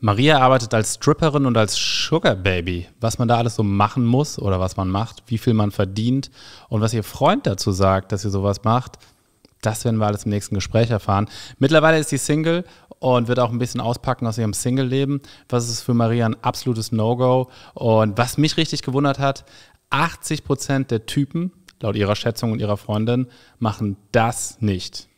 Maria arbeitet als Stripperin und als Sugar Baby. Was man da alles so machen muss oder was man macht, wie viel man verdient und was ihr Freund dazu sagt, dass ihr sowas macht, das werden wir alles im nächsten Gespräch erfahren. Mittlerweile ist sie Single und wird auch ein bisschen auspacken aus ihrem Single-Leben. Was ist für Maria ein absolutes No-Go? Und was mich richtig gewundert hat, 80 Prozent der Typen, laut ihrer Schätzung und ihrer Freundin, machen das nicht.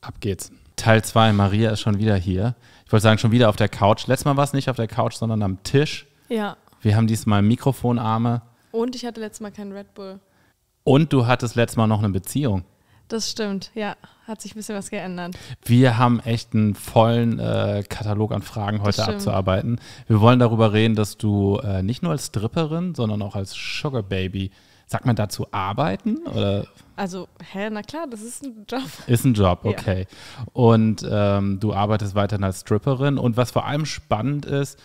Ab geht's. Teil 2, Maria ist schon wieder hier ich wollte sagen, schon wieder auf der Couch. Letztes Mal war es nicht auf der Couch, sondern am Tisch. Ja. Wir haben diesmal Mikrofonarme. Und ich hatte letztes Mal keinen Red Bull. Und du hattest letztes Mal noch eine Beziehung. Das stimmt, ja. Hat sich ein bisschen was geändert. Wir haben echt einen vollen äh, Katalog an Fragen heute abzuarbeiten. Wir wollen darüber reden, dass du äh, nicht nur als Stripperin, sondern auch als Sugar Baby, sagt man dazu arbeiten? Oder? Also, hä, na klar, das ist ein Job. Ist ein Job, okay. Ja. Und ähm, du arbeitest weiterhin als Stripperin. Und was vor allem spannend ist,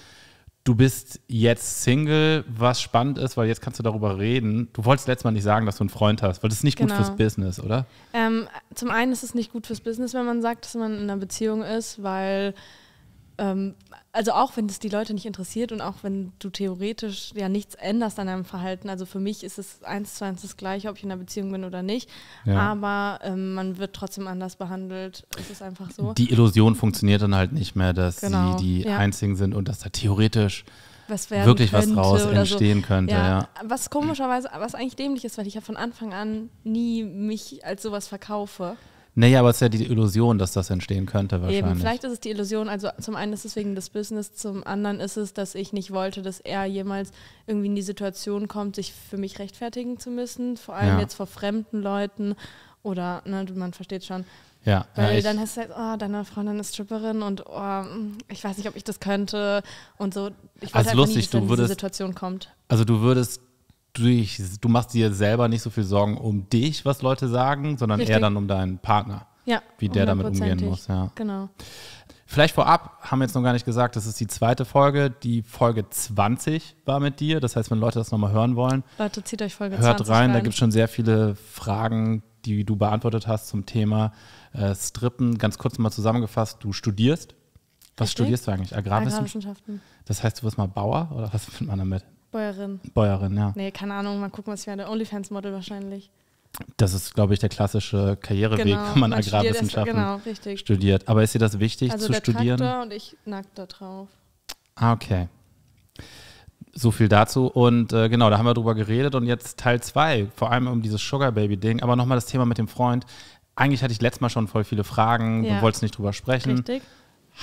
du bist jetzt Single, was spannend ist, weil jetzt kannst du darüber reden. Du wolltest letztes Mal nicht sagen, dass du einen Freund hast, weil das ist nicht genau. gut fürs genau. Business, oder? Ähm, zum einen ist es nicht gut fürs Business, wenn man sagt, dass man in einer Beziehung ist, weil ähm, also auch wenn es die Leute nicht interessiert und auch wenn du theoretisch ja nichts änderst an deinem Verhalten, also für mich ist es eins zu eins das Gleiche, ob ich in einer Beziehung bin oder nicht, ja. aber ähm, man wird trotzdem anders behandelt. Es ist einfach so. Die Illusion funktioniert dann halt nicht mehr, dass genau. sie die ja. Einzigen sind und dass da theoretisch was wirklich was raus entstehen so. könnte. Ja. ja. Was komischerweise, was eigentlich dämlich ist, weil ich ja von Anfang an nie mich als sowas verkaufe. Naja, aber es ist ja die Illusion, dass das entstehen könnte wahrscheinlich. Eben, vielleicht ist es die Illusion, also zum einen ist es wegen des Business, zum anderen ist es, dass ich nicht wollte, dass er jemals irgendwie in die Situation kommt, sich für mich rechtfertigen zu müssen, vor allem ja. jetzt vor fremden Leuten oder, ne, man versteht schon. Ja, Weil ja, dann hast du halt, oh, deine Freundin ist Stripperin und oh, ich weiß nicht, ob ich das könnte und so. Ich weiß also halt lustig, nie, dass du würdest, diese Situation kommt. Also du würdest dich, du machst dir selber nicht so viel Sorgen um dich, was Leute sagen, sondern Richtig. eher dann um deinen Partner. Ja, wie der damit umgehen muss. Ja. Genau. Vielleicht vorab, haben wir jetzt noch gar nicht gesagt, das ist die zweite Folge. Die Folge 20 war mit dir. Das heißt, wenn Leute das nochmal hören wollen, Leute, zieht euch Folge hört 20 rein. rein. Da gibt es schon sehr viele Fragen, die du beantwortet hast zum Thema äh, Strippen. Ganz kurz mal zusammengefasst, du studierst. Was Richtig? studierst du eigentlich? Agrarwissenschaften. Das heißt, du wirst mal Bauer oder was findet man damit? Bäuerin. Bäuerin, ja. Nee, keine Ahnung, mal gucken, was ich werde. OnlyFans-Model wahrscheinlich. Das ist, glaube ich, der klassische Karriereweg, genau, wenn man, man Agrarwissenschaften genau, richtig. studiert. Aber ist dir das wichtig also zu der studieren? Traktor und ich nackt da drauf. Ah, okay. So viel dazu. Und äh, genau, da haben wir drüber geredet. Und jetzt Teil 2, vor allem um dieses Sugar Baby-Ding. Aber nochmal das Thema mit dem Freund. Eigentlich hatte ich letztes Mal schon voll viele Fragen. Ja. Du wolltest nicht drüber sprechen. Richtig.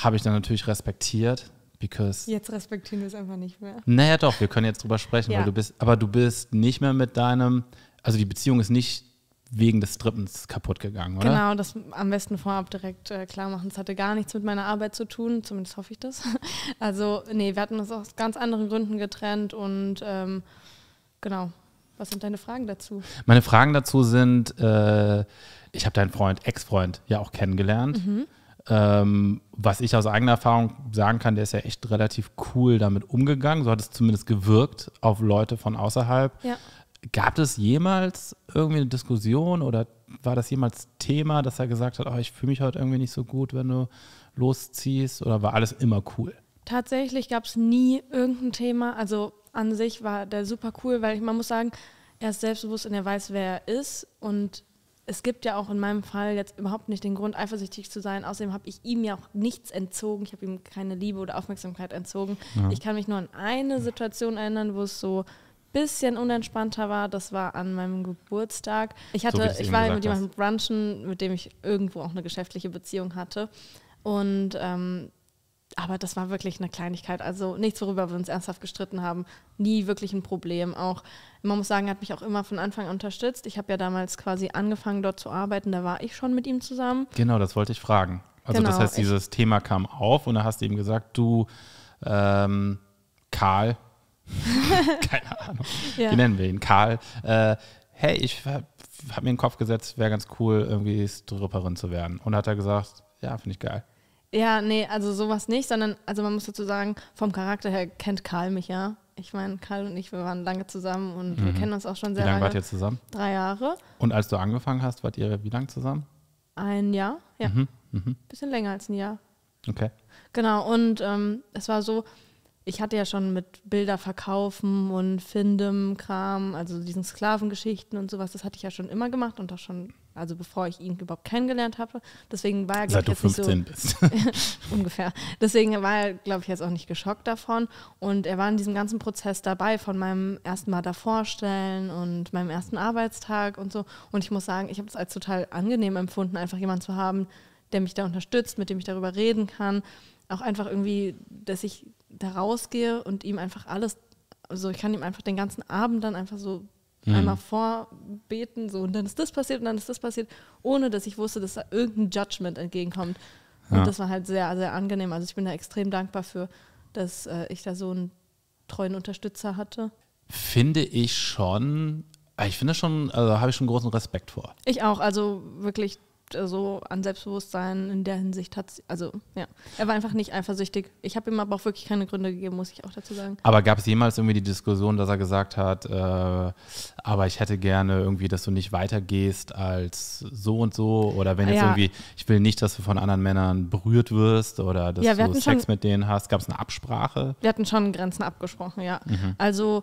Habe ich dann natürlich respektiert. Because jetzt respektieren wir es einfach nicht mehr. Naja, doch, wir können jetzt drüber sprechen, ja. weil du bist, aber du bist nicht mehr mit deinem, also die Beziehung ist nicht wegen des Strippens kaputt gegangen, oder? Genau, das am besten vorab direkt äh, klar machen. Es hatte gar nichts mit meiner Arbeit zu tun, zumindest hoffe ich das. Also, nee, wir hatten uns aus ganz anderen Gründen getrennt und ähm, genau. Was sind deine Fragen dazu? Meine Fragen dazu sind, äh, ich habe deinen Freund, Ex-Freund, ja auch kennengelernt. Mhm. Ähm, was ich aus eigener Erfahrung sagen kann, der ist ja echt relativ cool damit umgegangen. So hat es zumindest gewirkt auf Leute von außerhalb. Ja. Gab es jemals irgendwie eine Diskussion oder war das jemals Thema, dass er gesagt hat, oh, ich fühle mich heute irgendwie nicht so gut, wenn du losziehst? Oder war alles immer cool? Tatsächlich gab es nie irgendein Thema. Also an sich war der super cool, weil ich, man muss sagen, er ist selbstbewusst und er weiß, wer er ist. Und es gibt ja auch in meinem Fall jetzt überhaupt nicht den Grund, eifersüchtig zu sein. Außerdem habe ich ihm ja auch nichts entzogen. Ich habe ihm keine Liebe oder Aufmerksamkeit entzogen. Ja. Ich kann mich nur an eine Situation erinnern, wo es so ein bisschen unentspannter war, das war an meinem Geburtstag. Ich hatte, so, ich war mit jemandem brunchen, mit dem ich irgendwo auch eine geschäftliche Beziehung hatte. Und ähm, aber das war wirklich eine Kleinigkeit. Also nichts, worüber wir uns ernsthaft gestritten haben. Nie wirklich ein Problem. Auch, man muss sagen, er hat mich auch immer von Anfang an unterstützt. Ich habe ja damals quasi angefangen, dort zu arbeiten. Da war ich schon mit ihm zusammen. Genau, das wollte ich fragen. Also genau, das heißt, dieses ich, Thema kam auf und da hast du eben gesagt, du, ähm, Karl, keine Ahnung, ja. wie nennen wir ihn? Karl, äh, hey, ich habe hab mir in den Kopf gesetzt, wäre ganz cool, irgendwie Stripperin zu werden. Und hat er gesagt, ja, finde ich geil. Ja, nee, also sowas nicht, sondern, also man muss dazu sagen, vom Charakter her kennt Karl mich ja. Ich meine, Karl und ich, wir waren lange zusammen und mhm. wir kennen uns auch schon sehr lange. Wie lange wart ihr zusammen? Drei Jahre. Und als du angefangen hast, wart ihr wie lange zusammen? Ein Jahr, ja. Mhm. Mhm. Bisschen länger als ein Jahr. Okay. Genau, und ähm, es war so, ich hatte ja schon mit Bilder verkaufen und Findem, Kram, also diesen Sklavengeschichten und sowas, das hatte ich ja schon immer gemacht und auch schon also bevor ich ihn überhaupt kennengelernt habe. Deswegen war er, glaube ich, jetzt nicht so bist. ungefähr. Deswegen war er, glaube ich, jetzt auch nicht geschockt davon. Und er war in diesem ganzen Prozess dabei, von meinem ersten Mal davorstellen und meinem ersten Arbeitstag und so. Und ich muss sagen, ich habe es als total angenehm empfunden, einfach jemanden zu haben, der mich da unterstützt, mit dem ich darüber reden kann. Auch einfach irgendwie, dass ich da rausgehe und ihm einfach alles, also ich kann ihm einfach den ganzen Abend dann einfach so Mhm. Einmal vorbeten, so und dann ist das passiert und dann ist das passiert, ohne dass ich wusste, dass da irgendein Judgment entgegenkommt. Und das war halt sehr, sehr angenehm. Also ich bin da extrem dankbar für, dass äh, ich da so einen treuen Unterstützer hatte. Finde ich schon, ah, ich finde schon, also habe ich schon großen Respekt vor. Ich auch, also wirklich äh, so an Selbstbewusstsein in der Hinsicht hat also ja, er war einfach nicht eifersüchtig. Ich habe ihm aber auch wirklich keine Gründe gegeben, muss ich auch dazu sagen. Aber gab es jemals irgendwie die Diskussion, dass er gesagt hat, äh, aber ich hätte gerne irgendwie, dass du nicht weitergehst als so und so oder wenn jetzt ja. irgendwie, ich will nicht, dass du von anderen Männern berührt wirst oder dass ja, du Sex schon, mit denen hast, gab es eine Absprache? Wir hatten schon Grenzen abgesprochen, ja. Mhm. Also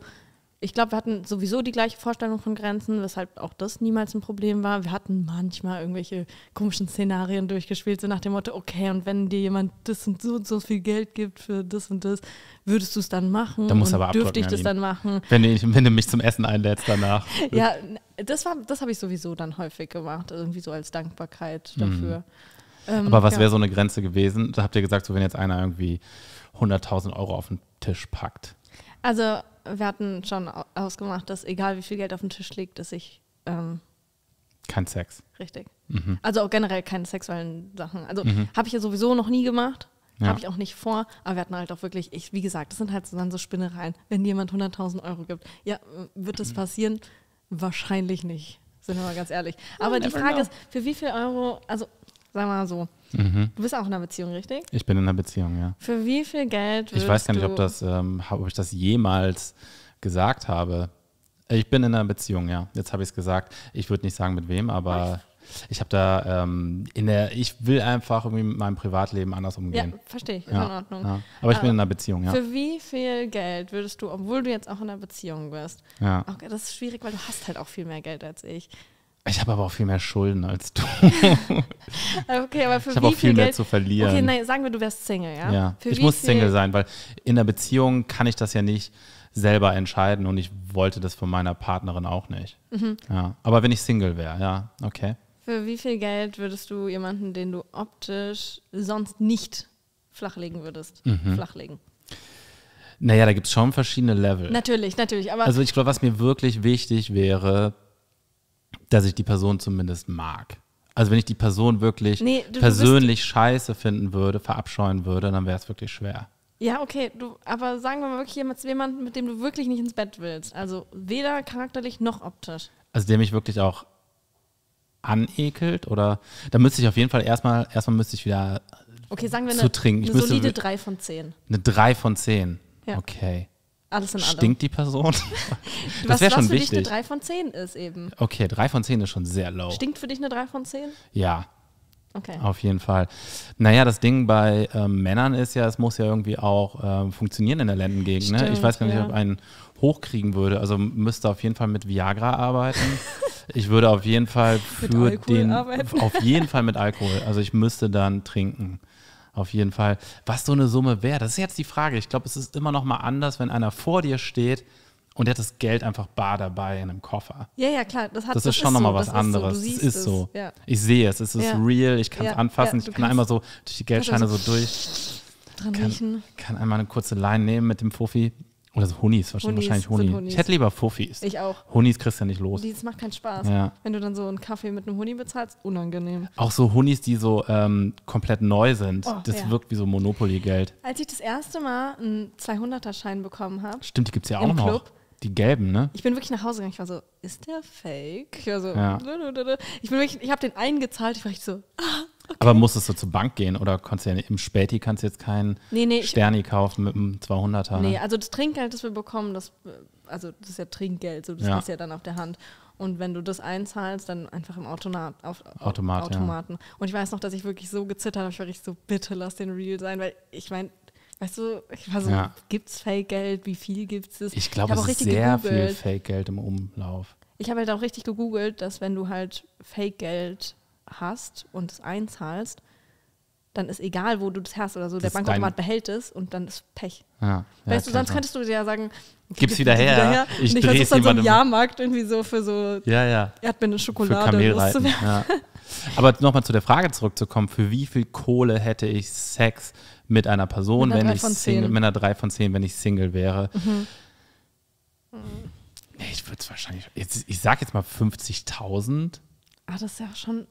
ich glaube, wir hatten sowieso die gleiche Vorstellung von Grenzen, weshalb auch das niemals ein Problem war. Wir hatten manchmal irgendwelche komischen Szenarien durchgespielt, so nach dem Motto, okay, und wenn dir jemand das und so und so viel Geld gibt für das und das, würdest du es dann machen? Dann muss und aber dürfte ich das dann machen? Wenn, ich, wenn du mich zum Essen einlädst danach. ja, das, das habe ich sowieso dann häufig gemacht, irgendwie so als Dankbarkeit mhm. dafür. Mhm. Ähm, aber was ja. wäre so eine Grenze gewesen? Da habt ihr gesagt, so wenn jetzt einer irgendwie 100.000 Euro auf den Tisch packt. Also wir hatten schon ausgemacht, dass egal wie viel Geld auf dem Tisch liegt, dass ich. Ähm, kein Sex. Richtig. Mhm. Also auch generell keine sexuellen Sachen. Also mhm. habe ich ja sowieso noch nie gemacht. Ja. Habe ich auch nicht vor, aber wir hatten halt auch wirklich, ich, wie gesagt, das sind halt so, dann so Spinnereien. Wenn jemand 100.000 Euro gibt, ja, wird das mhm. passieren? Wahrscheinlich nicht, sind wir mal ganz ehrlich. Aber die Frage know. ist, für wie viel Euro, also sagen wir mal so, Mhm. Du bist auch in einer Beziehung, richtig? Ich bin in einer Beziehung, ja. Für wie viel Geld? Ich weiß gar nicht, ob, das, ähm, ob ich das jemals gesagt habe. Ich bin in einer Beziehung, ja. Jetzt habe ich es gesagt. Ich würde nicht sagen, mit wem, aber ich habe da ähm, in der, ich will einfach irgendwie mit meinem Privatleben anders umgehen. Ja, verstehe ich, ist ja, in Ordnung. Ja. Aber ich bin äh, in einer Beziehung, ja. Für wie viel Geld würdest du, obwohl du jetzt auch in einer Beziehung bist? Ja. Auch, das ist schwierig, weil du hast halt auch viel mehr Geld als ich. Ich habe aber auch viel mehr Schulden als du. okay, aber für ich habe auch viel, viel mehr zu verlieren. Okay, nein, sagen wir, du wärst Single, ja? Ja, für ich muss Single sein, weil in der Beziehung kann ich das ja nicht selber entscheiden und ich wollte das von meiner Partnerin auch nicht. Mhm. Ja, aber wenn ich Single wäre, ja, okay. Für wie viel Geld würdest du jemanden, den du optisch sonst nicht flachlegen würdest, mhm. flachlegen? Naja, da gibt es schon verschiedene Level. Natürlich, natürlich. Aber also ich glaube, was mir wirklich wichtig wäre, dass ich die Person zumindest mag. Also wenn ich die Person wirklich nee, du, persönlich du scheiße finden würde, verabscheuen würde, dann wäre es wirklich schwer. Ja, okay, du, aber sagen wir mal wirklich jemand, jemanden, mit dem du wirklich nicht ins Bett willst. Also weder charakterlich noch optisch. Also der mich wirklich auch anekelt oder da müsste ich auf jeden Fall erstmal, erstmal müsste ich wieder okay, sagen wir zu eine, trinken. Ich eine solide 3 von 10. Eine 3 von 10. Ja. Okay. Alles in allem. Stinkt die Person? das wäre schon was für wichtig. dich eine 3 von 10 ist eben. Okay, 3 von 10 ist schon sehr low. Stinkt für dich eine 3 von 10? Ja. Okay. Auf jeden Fall. Naja, das Ding bei ähm, Männern ist ja, es muss ja irgendwie auch ähm, funktionieren in der Ländengegend. Stimmt, ne? Ich weiß gar nicht, ja. ob einen hochkriegen würde. Also müsste auf jeden Fall mit Viagra arbeiten. ich würde auf jeden Fall für den arbeiten. auf jeden Fall mit Alkohol. Also ich müsste dann trinken auf jeden Fall, was so eine Summe wäre. Das ist jetzt die Frage. Ich glaube, es ist immer noch mal anders, wenn einer vor dir steht und der hat das Geld einfach bar dabei in einem Koffer. Ja, ja, klar. Das, hat, das, das ist schon nochmal so, was anderes. So, das ist so. Ja. Ich sehe es. Es ist ja. real. Ich kann es ja. anfassen. ich kann einmal so durch die Geldscheine so, so durch. Dran kann, kann einmal eine kurze Line nehmen mit dem Fofi. Oder so Honis, wahrscheinlich, Honis, Ich hätte lieber Fuffis. Ich auch. Honis kriegst du ja nicht los. Das macht keinen Spaß. Ja. Wenn du dann so einen Kaffee mit einem Honi bezahlst, unangenehm. Auch so Honis, die so ähm, komplett neu sind. Oh, das ja. wirkt wie so Monopoly-Geld. Als ich das erste Mal einen 200er-Schein bekommen habe. Stimmt, die gibt es ja auch noch. Club, die gelben, ne? Ich bin wirklich nach Hause gegangen. Ich war so, ist der fake? Ich war so, ja. ich bin wirklich, ich habe den einen gezahlt. Ich war echt so, ah, aber musstest du zur Bank gehen oder konntest ja nicht, im Späti kannst du jetzt keinen nee, nee, Sterni kaufen mit einem 200er? Ne? Nee, also das Trinkgeld, das wir bekommen, das, äh, also das ist ja Trinkgeld, so, das ja. ist ja dann auf der Hand. Und wenn du das einzahlst, dann einfach im Autonat, auf, Automat, Automaten. Ja. Und ich weiß noch, dass ich wirklich so gezittert habe, ich wirklich so, bitte lass den real sein, weil ich meine, weißt du, ich war so, ja. gibt's Fake-Geld, wie viel gibt es? Ich glaube, es ist sehr gegoogelt. viel Fake-Geld im Umlauf. Ich habe halt auch richtig gegoogelt, dass wenn du halt Fake-Geld hast und es einzahlst, dann ist egal, wo du das hast oder so, das der Bankautomat behält es und dann ist Pech. Ja, weißt ja, du, sonst könntest du dir ja sagen, gib's wieder her, wieder her. ich drehe es dann so ein Jahrmarkt irgendwie so für so ja, ja. Erdbeeren Schokolade loszuwerden. Ja. Aber nochmal zu der Frage zurückzukommen, für wie viel Kohle hätte ich Sex mit einer Person, mit wenn ich Single, Männer drei von zehn, wenn ich Single wäre? Mhm. Mhm. Ich würde es wahrscheinlich, jetzt, ich sag jetzt mal 50.000. Ah, das ist ja schon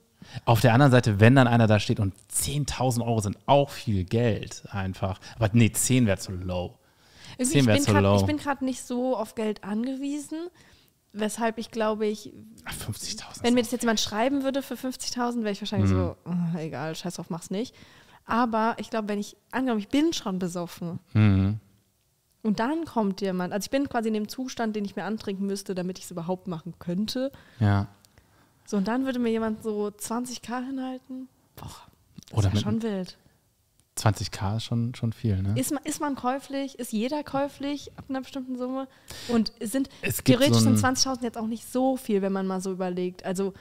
auf der anderen Seite, wenn dann einer da steht und 10.000 Euro sind auch viel Geld einfach. Aber nee, 10 wäre zu low. Also Irgendwie, 10 wäre zu grad, low. Ich bin gerade nicht so auf Geld angewiesen, weshalb ich glaube ich. 50.000. Wenn mir das jetzt jemand schreiben würde für 50.000, wäre ich wahrscheinlich mhm. so, egal, scheiß drauf, mach's nicht. Aber ich glaube, wenn ich, angenommen, ich bin schon besoffen. Mhm. Und dann kommt jemand. Also ich bin quasi in dem Zustand, den ich mir antrinken müsste, damit ich es überhaupt machen könnte. Ja. So, und dann würde mir jemand so 20k hinhalten. Boah, das Oder ist ja schon wild. 20k ist schon, schon viel, ne? Ist man, ist man käuflich? Ist jeder käuflich ab einer bestimmten Summe? Und sind es theoretisch so sind 20.000 jetzt auch nicht so viel, wenn man mal so überlegt. Also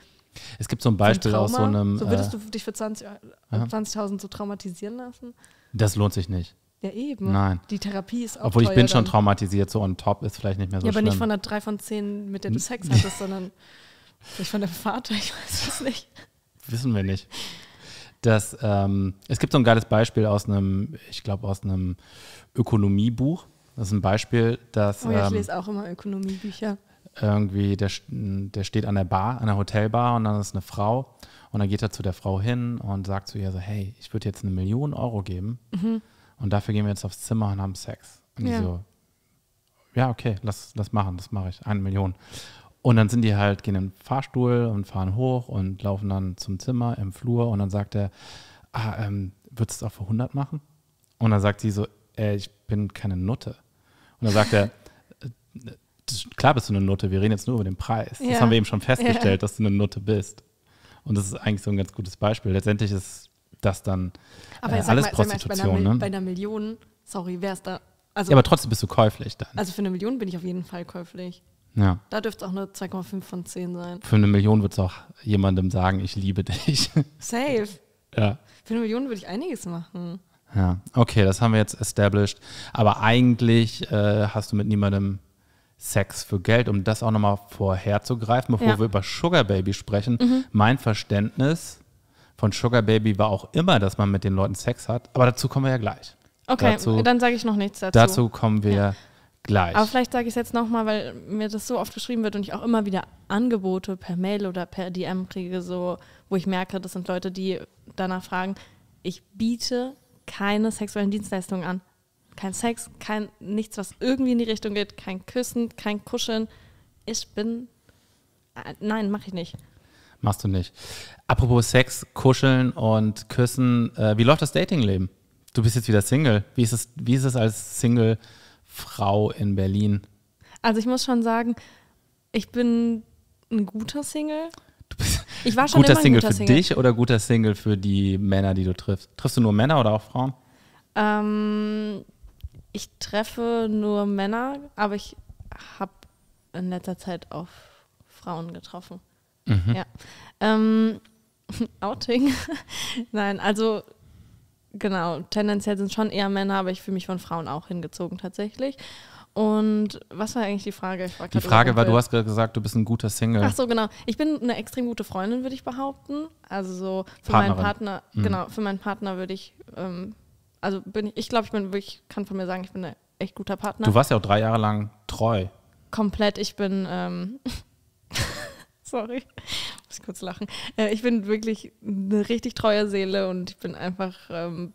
es gibt so ein Beispiel so ein aus so einem. So würdest äh, du dich für 20.000 20 äh, so traumatisieren lassen? Das lohnt sich nicht. Ja, eben. Nein. Die Therapie ist auch Obwohl ich bin schon dann. traumatisiert, so on top ist vielleicht nicht mehr so ja, aber schlimm. nicht von der 3 von 10, mit der du Sex hattest, sondern Vielleicht von dem Vater, ich weiß es nicht. Wissen wir nicht. Das, ähm, es gibt so ein geiles Beispiel aus einem, ich glaube, aus einem Ökonomiebuch. Das ist ein Beispiel, dass. Oh ja, ich ähm, lese auch immer Ökonomiebücher. Irgendwie, der, der steht an der Bar, an der Hotelbar und dann ist eine Frau und dann geht er zu der Frau hin und sagt zu ihr so: Hey, ich würde jetzt eine Million Euro geben mhm. und dafür gehen wir jetzt aufs Zimmer und haben Sex. Und ja. die so: Ja, okay, lass, lass machen, das mache ich, eine Million. Und dann sind die halt, gehen in den Fahrstuhl und fahren hoch und laufen dann zum Zimmer im Flur und dann sagt er, ah, ähm, würdest du es auch für 100 machen? Und dann sagt sie so, äh, ich bin keine Nutte. Und dann sagt er, äh, klar bist du eine Nutte, wir reden jetzt nur über den Preis. Ja. Das haben wir eben schon festgestellt, ja. dass du eine Nutte bist. Und das ist eigentlich so ein ganz gutes Beispiel. Letztendlich ist das dann aber äh, alles mal, Prostitution. Mal, bei, einer, ne? bei einer Million, sorry, wer ist da also, ja, aber trotzdem bist du käuflich dann. Also für eine Million bin ich auf jeden Fall käuflich. Ja. Da dürfte es auch eine 2,5 von 10 sein. Für eine Million würde es auch jemandem sagen, ich liebe dich. Safe. Ja. Für eine Million würde ich einiges machen. Ja, okay, das haben wir jetzt established. Aber eigentlich äh, hast du mit niemandem Sex für Geld, um das auch nochmal vorherzugreifen, bevor ja. wir über Sugar Baby sprechen. Mhm. Mein Verständnis von Sugar Baby war auch immer, dass man mit den Leuten Sex hat. Aber dazu kommen wir ja gleich. Okay, dazu, dann sage ich noch nichts dazu. Dazu kommen wir. Ja gleich. Aber vielleicht sage ich es jetzt nochmal, weil mir das so oft geschrieben wird und ich auch immer wieder Angebote per Mail oder per DM kriege, so, wo ich merke, das sind Leute, die danach fragen, ich biete keine sexuellen Dienstleistungen an. Kein Sex, kein nichts, was irgendwie in die Richtung geht, kein Küssen, kein Kuscheln. Ich bin. Äh, nein, mache ich nicht. Machst du nicht. Apropos Sex, Kuscheln und Küssen, äh, wie läuft das Datingleben? Du bist jetzt wieder Single. Wie ist es, wie ist es als Single? Frau in Berlin? Also ich muss schon sagen, ich bin ein guter Single. ich war schon guter immer Single guter für Single. dich oder guter Single für die Männer, die du triffst? Triffst du nur Männer oder auch Frauen? Ähm, ich treffe nur Männer, aber ich habe in letzter Zeit auf Frauen getroffen. Mhm. Ja. Ähm, Outing. Nein, also genau, tendenziell sind schon eher Männer, aber ich fühle mich von Frauen auch hingezogen tatsächlich. Und was war eigentlich die Frage? die Frage war, du hast gerade gesagt, du bist ein guter Single. Ach so, genau. Ich bin eine extrem gute Freundin, würde ich behaupten. Also so für Partnerin. meinen Partner, mhm. genau, für meinen Partner würde ich, ähm, also bin ich, ich glaube, ich bin wirklich, kann von mir sagen, ich bin ein echt guter Partner. Du warst ja auch drei Jahre lang treu. Komplett, ich bin, ähm, Sorry, muss kurz lachen. Äh, ich bin wirklich eine richtig treue Seele und ich bin einfach, ähm,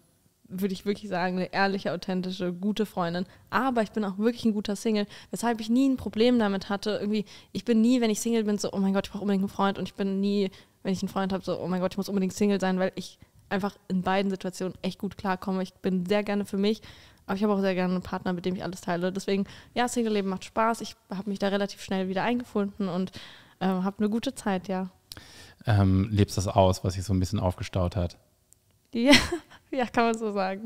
würde ich wirklich sagen, eine ehrliche, authentische, gute Freundin. Aber ich bin auch wirklich ein guter Single, weshalb ich nie ein Problem damit hatte. Irgendwie, ich bin nie, wenn ich Single bin, so, oh mein Gott, ich brauche unbedingt einen Freund. Und ich bin nie, wenn ich einen Freund habe, so, oh mein Gott, ich muss unbedingt Single sein, weil ich einfach in beiden Situationen echt gut klarkomme. Ich bin sehr gerne für mich aber ich habe auch sehr gerne einen Partner, mit dem ich alles teile. Deswegen, ja, Single-Leben macht Spaß. Ich habe mich da relativ schnell wieder eingefunden und ähm, hab eine gute Zeit, ja. Ähm, lebst das aus, was sich so ein bisschen aufgestaut hat? Ja, ja, kann man so sagen.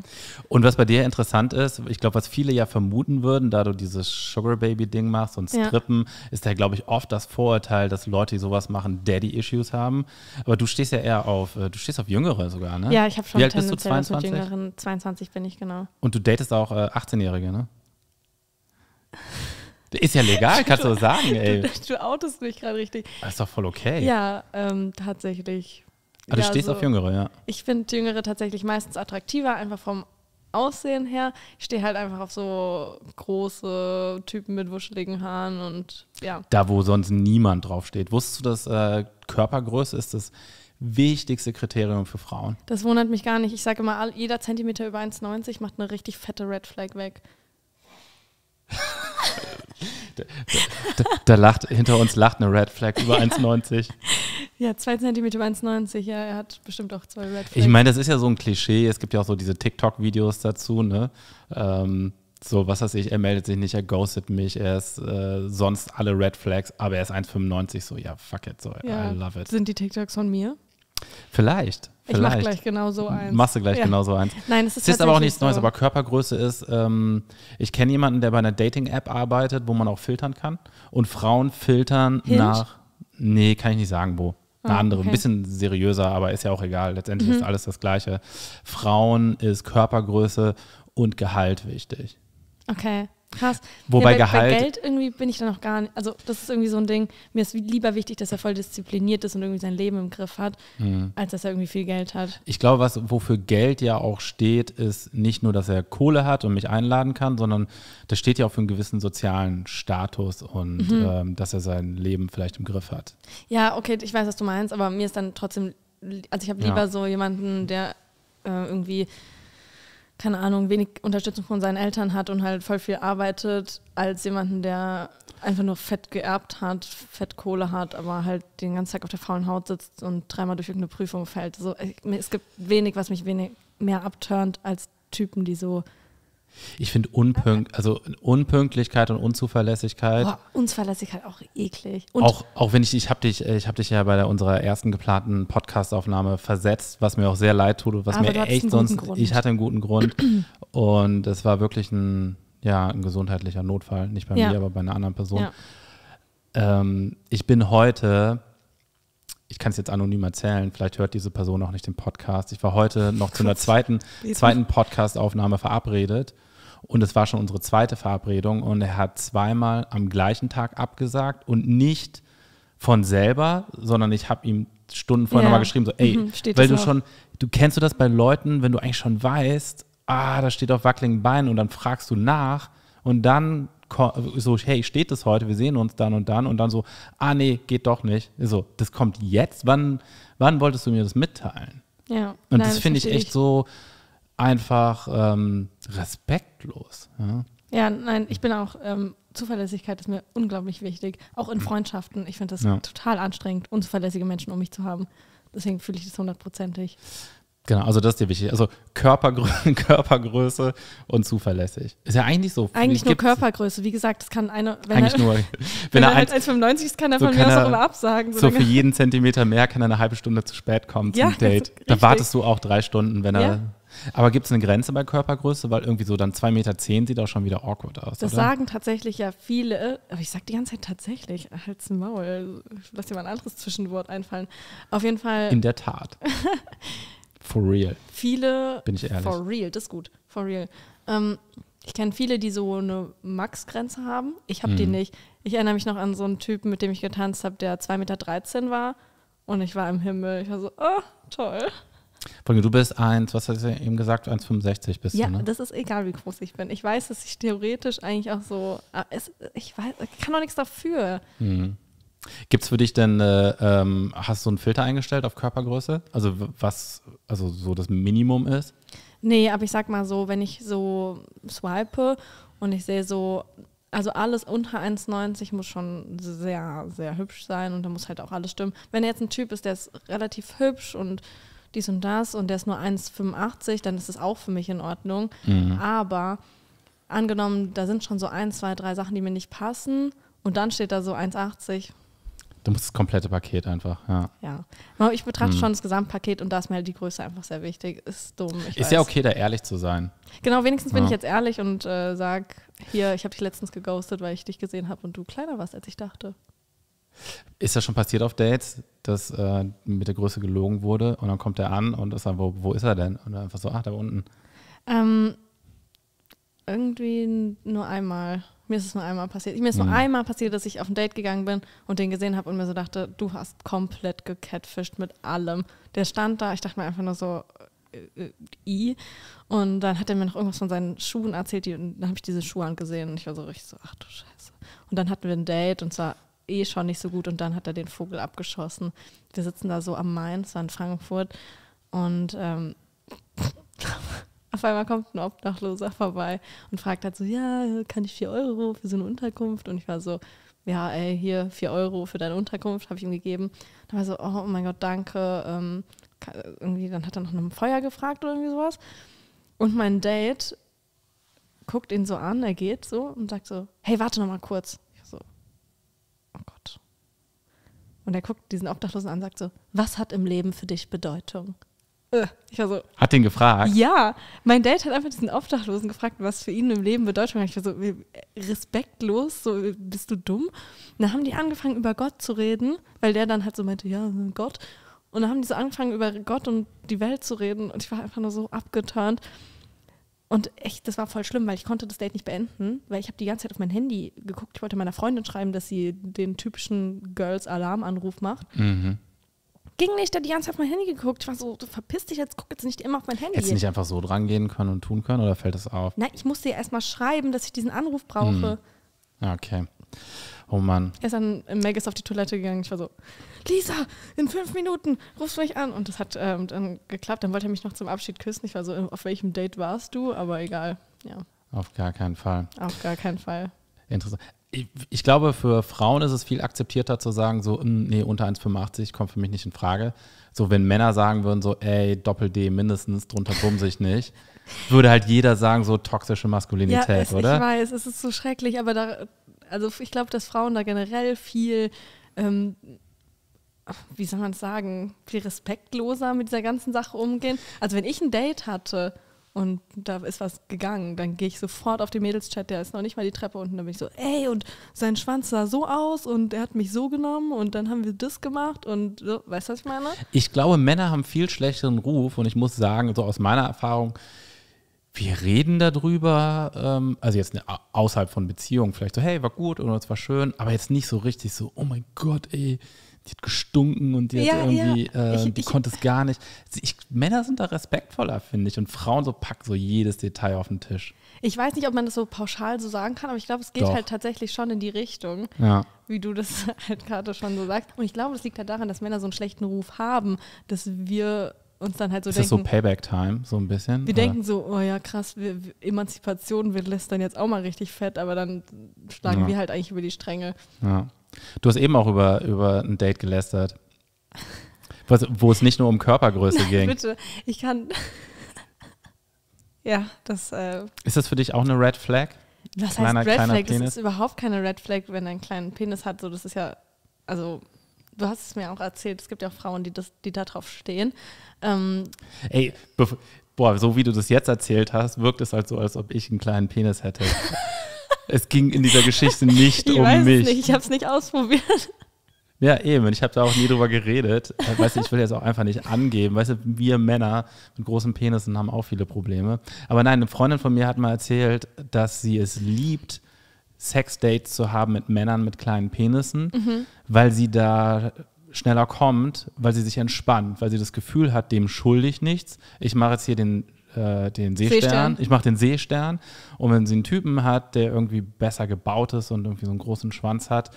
Und was bei dir interessant ist, ich glaube, was viele ja vermuten würden, da du dieses Sugar Baby-Ding machst und Strippen, ja. ist ja, glaube ich, oft das Vorurteil, dass Leute, die sowas machen, Daddy-Issues haben. Aber du stehst ja eher auf, äh, du stehst auf Jüngere sogar, ne? Ja, ich habe schon Wie alt bist du, 22? Jüngeren, 22 bin ich, genau. Und du datest auch äh, 18-Jährige, ne? Ist ja legal, kannst du sagen, ey. Du, du outest mich gerade richtig. Das ah, ist doch voll okay. Ja, ähm, tatsächlich. Aber ah, also ja, du stehst so, auf Jüngere, ja. Ich finde Jüngere tatsächlich meistens attraktiver, einfach vom Aussehen her. Ich stehe halt einfach auf so große Typen mit wuscheligen Haaren und ja. Da, wo sonst niemand draufsteht. Wusstest du, dass äh, Körpergröße ist das wichtigste Kriterium für Frauen? Das wundert mich gar nicht. Ich sage immer, jeder Zentimeter über 1,90 macht eine richtig fette Red Flag weg. Da, da, da, lacht, hinter uns lacht eine Red Flag über 1,90. Ja, 2 cm über 1,90. Ja, er hat bestimmt auch zwei Red Flags. Ich meine, das ist ja so ein Klischee. Es gibt ja auch so diese TikTok-Videos dazu, ne? Ähm, so, was weiß ich, er meldet sich nicht, er ghostet mich, er ist äh, sonst alle Red Flags, aber er ist 1,95. So, ja, fuck it, so, ja, I love it. Sind die TikToks von mir? Vielleicht. Vielleicht. Ich mache gleich genau so eins. Machst du gleich ja. genau so eins. Nein, es ist, es ist aber auch nichts so. Neues, aber Körpergröße ist, ähm, ich kenne jemanden, der bei einer Dating-App arbeitet, wo man auch filtern kann. Und Frauen filtern Hinge? nach, nee, kann ich nicht sagen, wo. Eine ah, andere, okay. ein bisschen seriöser, aber ist ja auch egal. Letztendlich mhm. ist alles das Gleiche. Frauen ist Körpergröße und Gehalt wichtig. Okay. Krass. Wobei ja, bei, Gehalt. Bei Geld irgendwie bin ich da noch gar nicht. Also, das ist irgendwie so ein Ding. Mir ist lieber wichtig, dass er voll diszipliniert ist und irgendwie sein Leben im Griff hat, mhm. als dass er irgendwie viel Geld hat. Ich glaube, was wofür Geld ja auch steht, ist nicht nur, dass er Kohle hat und mich einladen kann, sondern das steht ja auch für einen gewissen sozialen Status und mhm. ähm, dass er sein Leben vielleicht im Griff hat. Ja, okay, ich weiß, was du meinst, aber mir ist dann trotzdem. Also, ich habe lieber ja. so jemanden, der äh, irgendwie keine Ahnung, wenig Unterstützung von seinen Eltern hat und halt voll viel arbeitet, als jemanden, der einfach nur Fett geerbt hat, Fettkohle hat, aber halt den ganzen Tag auf der faulen Haut sitzt und dreimal durch irgendeine Prüfung fällt. So, also, äh, es gibt wenig, was mich wenig mehr abturnt als Typen, die so ich finde Unpünkt, also Unpünktlichkeit und Unzuverlässigkeit. Oh, Unzuverlässigkeit auch eklig. Und auch, auch wenn ich, ich habe dich, ich habe dich ja bei der, unserer ersten geplanten Podcastaufnahme versetzt, was mir auch sehr leid tut, und was Aber mir echt sonst, guten Grund. ich hatte einen guten Grund und es war wirklich ein, ja, ein gesundheitlicher Notfall, nicht bei ja. mir, aber bei einer anderen Person. Ja. Ähm, ich bin heute ich kann es jetzt anonym erzählen, vielleicht hört diese Person auch nicht den Podcast. Ich war heute noch zu einer zweiten, zweiten Podcast-Aufnahme verabredet und es war schon unsere zweite Verabredung und er hat zweimal am gleichen Tag abgesagt und nicht von selber, sondern ich habe ihm Stunden vorher ja. nochmal geschrieben, so, ey, mhm, weil du auch. schon, du kennst du das bei Leuten, wenn du eigentlich schon weißt, ah, da steht auf wackeligen Beinen und dann fragst du nach und dann so, hey, steht das heute, wir sehen uns dann und dann und dann so, ah nee, geht doch nicht. So, das kommt jetzt, wann, wann wolltest du mir das mitteilen? Ja. Und nein, das finde ich echt ich. so einfach ähm, respektlos. Ja? ja. nein, ich bin auch, ähm, Zuverlässigkeit ist mir unglaublich wichtig, auch in Freundschaften. Ich finde das ja. total anstrengend, unzuverlässige Menschen um mich zu haben. Deswegen fühle ich das hundertprozentig. Genau, also das ist dir wichtig. Also Körpergrö Körpergröße und zuverlässig. Ist ja eigentlich so. Eigentlich nur Körpergröße. Wie gesagt, das kann einer, wenn eigentlich er, nur, wenn, wenn er, er 1,95 halt ist, kann er so von mir aus auch immer absagen. So, so für jeden Zentimeter mehr kann er eine halbe Stunde zu spät kommen ja, zum Date. Da wartest du auch drei Stunden, wenn er ja. Aber gibt es eine Grenze bei Körpergröße? Weil irgendwie so dann 2,10 Meter zehn sieht auch schon wieder awkward aus. Das oder? sagen tatsächlich ja viele. Aber ich sage die ganze Zeit tatsächlich. Halt's Maul. Lass dir mal ein anderes Zwischenwort einfallen. Auf jeden Fall. In der Tat. For real. Viele. Bin ich ehrlich. For real, das ist gut. For real. Ähm, ich kenne viele, die so eine Max-Grenze haben. Ich habe mhm. die nicht. Ich erinnere mich noch an so einen Typen, mit dem ich getanzt habe, der 2,13 Meter war. Und ich war im Himmel. Ich war so, oh, toll. Folge, du bist eins, was hast du eben gesagt, 1,65 bist ja, du, Ja, ne? das ist egal, wie groß ich bin. Ich weiß, dass ich theoretisch eigentlich auch so, ah, es, ich weiß, ich kann auch nichts dafür. Mhm. Gibt es für dich denn, äh, ähm, hast du einen Filter eingestellt auf Körpergröße? Also was, also so das Minimum ist? Nee, aber ich sag mal so, wenn ich so swipe und ich sehe so, also alles unter 1,90 muss schon sehr, sehr hübsch sein und da muss halt auch alles stimmen. Wenn jetzt ein Typ ist, der ist relativ hübsch und dies und das und der ist nur 1,85, dann ist das auch für mich in Ordnung. Mhm. Aber angenommen, da sind schon so ein, zwei, drei Sachen, die mir nicht passen und dann steht da so 1,80 Du musst das komplette Paket einfach, ja. Ja. Ich betrachte hm. schon das Gesamtpaket und da ist mir halt die Größe einfach sehr wichtig. Ist dumm. ist weiß. ja okay, da ehrlich zu sein. Genau, wenigstens ja. bin ich jetzt ehrlich und äh, sag, hier, ich habe dich letztens geghostet, weil ich dich gesehen habe und du kleiner warst, als ich dachte. Ist das schon passiert auf Dates, dass äh, mit der Größe gelogen wurde und dann kommt er an und ist dann, wo, wo ist er denn? Und dann einfach so, ach, da unten. Ähm, irgendwie nur einmal. Mir ist es nur einmal passiert. Mir ist mhm. nur einmal passiert, dass ich auf ein Date gegangen bin und den gesehen habe und mir so dachte, du hast komplett gecatfischt mit allem. Der stand da, ich dachte mir einfach nur so, äh, äh, i. Und dann hat er mir noch irgendwas von seinen Schuhen erzählt die, und dann habe ich diese Schuhe angesehen und ich war so richtig so, ach du Scheiße. Und dann hatten wir ein Date und zwar eh schon nicht so gut und dann hat er den Vogel abgeschossen. Wir sitzen da so am Main, es in Frankfurt und ähm, Auf einmal kommt ein Obdachloser vorbei und fragt halt so, ja, kann ich vier Euro für so eine Unterkunft? Und ich war so, ja, ey, hier vier Euro für deine Unterkunft, habe ich ihm gegeben. Dann war so, oh mein Gott, danke. Ähm, irgendwie, dann hat er nach einem Feuer gefragt oder irgendwie sowas. Und mein Date guckt ihn so an, er geht so und sagt so, hey, warte noch mal kurz. Ich so, oh Gott. Und er guckt diesen Obdachlosen an und sagt so, was hat im Leben für dich Bedeutung? Ich war so. Hat den gefragt? Ja, mein Date hat einfach diesen Obdachlosen gefragt, was für ihn im Leben Bedeutung hat. Ich war so respektlos, so bist du dumm? Und dann haben die angefangen über Gott zu reden, weil der dann halt so meinte, ja, Gott. Und dann haben die so angefangen über Gott und die Welt zu reden und ich war einfach nur so abgeturnt. Und echt, das war voll schlimm, weil ich konnte das Date nicht beenden, weil ich habe die ganze Zeit auf mein Handy geguckt. Ich wollte meiner Freundin schreiben, dass sie den typischen Girls-Alarm-Anruf macht. Mhm. Ging nicht, da die ganze Zeit auf mein Handy geguckt. Ich war so, du verpisst dich jetzt, guck jetzt nicht immer auf mein Handy. Hättest du nicht einfach so drangehen können und tun können oder fällt das auf? Nein, ich musste ja erstmal schreiben, dass ich diesen Anruf brauche. Hm. Ah, okay. Oh Mann. Er ist dann im ist auf die Toilette gegangen. Ich war so, Lisa, in fünf Minuten rufst du mich an. Und das hat ähm, dann geklappt. Dann wollte er mich noch zum Abschied küssen. Ich war so, äh, auf welchem Date warst du? Aber egal, ja. Auf gar keinen Fall. Auf gar keinen Fall. Interessant ich, ich, glaube, für Frauen ist es viel akzeptierter zu sagen, so, hm, nee, unter 1,85 kommt für mich nicht in Frage. So, wenn Männer sagen würden, so, ey, Doppel-D mindestens, drunter bumse ich nicht, würde halt jeder sagen, so toxische Maskulinität, ja, es, oder? Ich weiß, es ist so schrecklich, aber da, also ich glaube, dass Frauen da generell viel. Ähm, wie soll man es sagen, viel respektloser mit dieser ganzen Sache umgehen. Also wenn ich ein Date hatte und da ist was gegangen. Dann gehe ich sofort auf den Mädelschat, der ist noch nicht mal die Treppe unten. Da bin ich so, ey, und sein Schwanz sah so aus und er hat mich so genommen und dann haben wir das gemacht und so, weißt du, was ich meine? Ich glaube, Männer haben viel schlechteren Ruf und ich muss sagen, so aus meiner Erfahrung, wir reden darüber, ähm, also jetzt ne, außerhalb von Beziehungen, vielleicht so, hey, war gut oder es war schön, aber jetzt nicht so richtig so, oh mein Gott, ey, die hat gestunken und die ja, hat irgendwie, ja. äh, ich, ähm, du ich, konntest gar nicht. Ich, Männer sind da respektvoller, finde ich. Und Frauen so packen so jedes Detail auf den Tisch. Ich weiß nicht, ob man das so pauschal so sagen kann, aber ich glaube, es geht Doch. halt tatsächlich schon in die Richtung, ja. wie du das halt gerade schon so sagst. Und ich glaube, es liegt halt daran, dass Männer so einen schlechten Ruf haben, dass wir uns dann halt so ist denken. Ist das so Payback-Time, so ein bisschen? Wir oder? denken so, oh ja, krass, wir, Emanzipation wird lässt dann jetzt auch mal richtig fett, aber dann schlagen ja. wir halt eigentlich über die Stränge. Ja. Du hast eben auch über, über ein Date gelästert. Was, wo es nicht nur um Körpergröße Nein, ging. Bitte, ich kann. ja, das. Äh ist das für dich auch eine Red Flag? Was kleiner, heißt Red Flag? Penis? Das ist überhaupt keine Red Flag, wenn er einen kleinen Penis hat. So, das ist ja. Also, du hast es mir auch erzählt. Es gibt ja auch Frauen, die, das, die da drauf stehen. Ähm Ey, boah, so wie du das jetzt erzählt hast, wirkt es halt so, als ob ich einen kleinen Penis hätte. Es ging in dieser Geschichte nicht ich um weiß mich. Es nicht. Ich habe es nicht ausprobiert. Ja, eben. Ich habe da auch nie drüber geredet. Äh, weißt du, ich will jetzt auch einfach nicht angeben. Weißt du, wir Männer mit großen Penissen haben auch viele Probleme. Aber nein, eine Freundin von mir hat mal erzählt, dass sie es liebt, Sexdates zu haben mit Männern mit kleinen Penissen, mhm. weil sie da schneller kommt, weil sie sich entspannt, weil sie das Gefühl hat, dem schulde ich nichts. Ich mache jetzt hier den äh, den Seestern. Seestern. Ich mache den Seestern. Und wenn sie einen Typen hat, der irgendwie besser gebaut ist und irgendwie so einen großen Schwanz hat,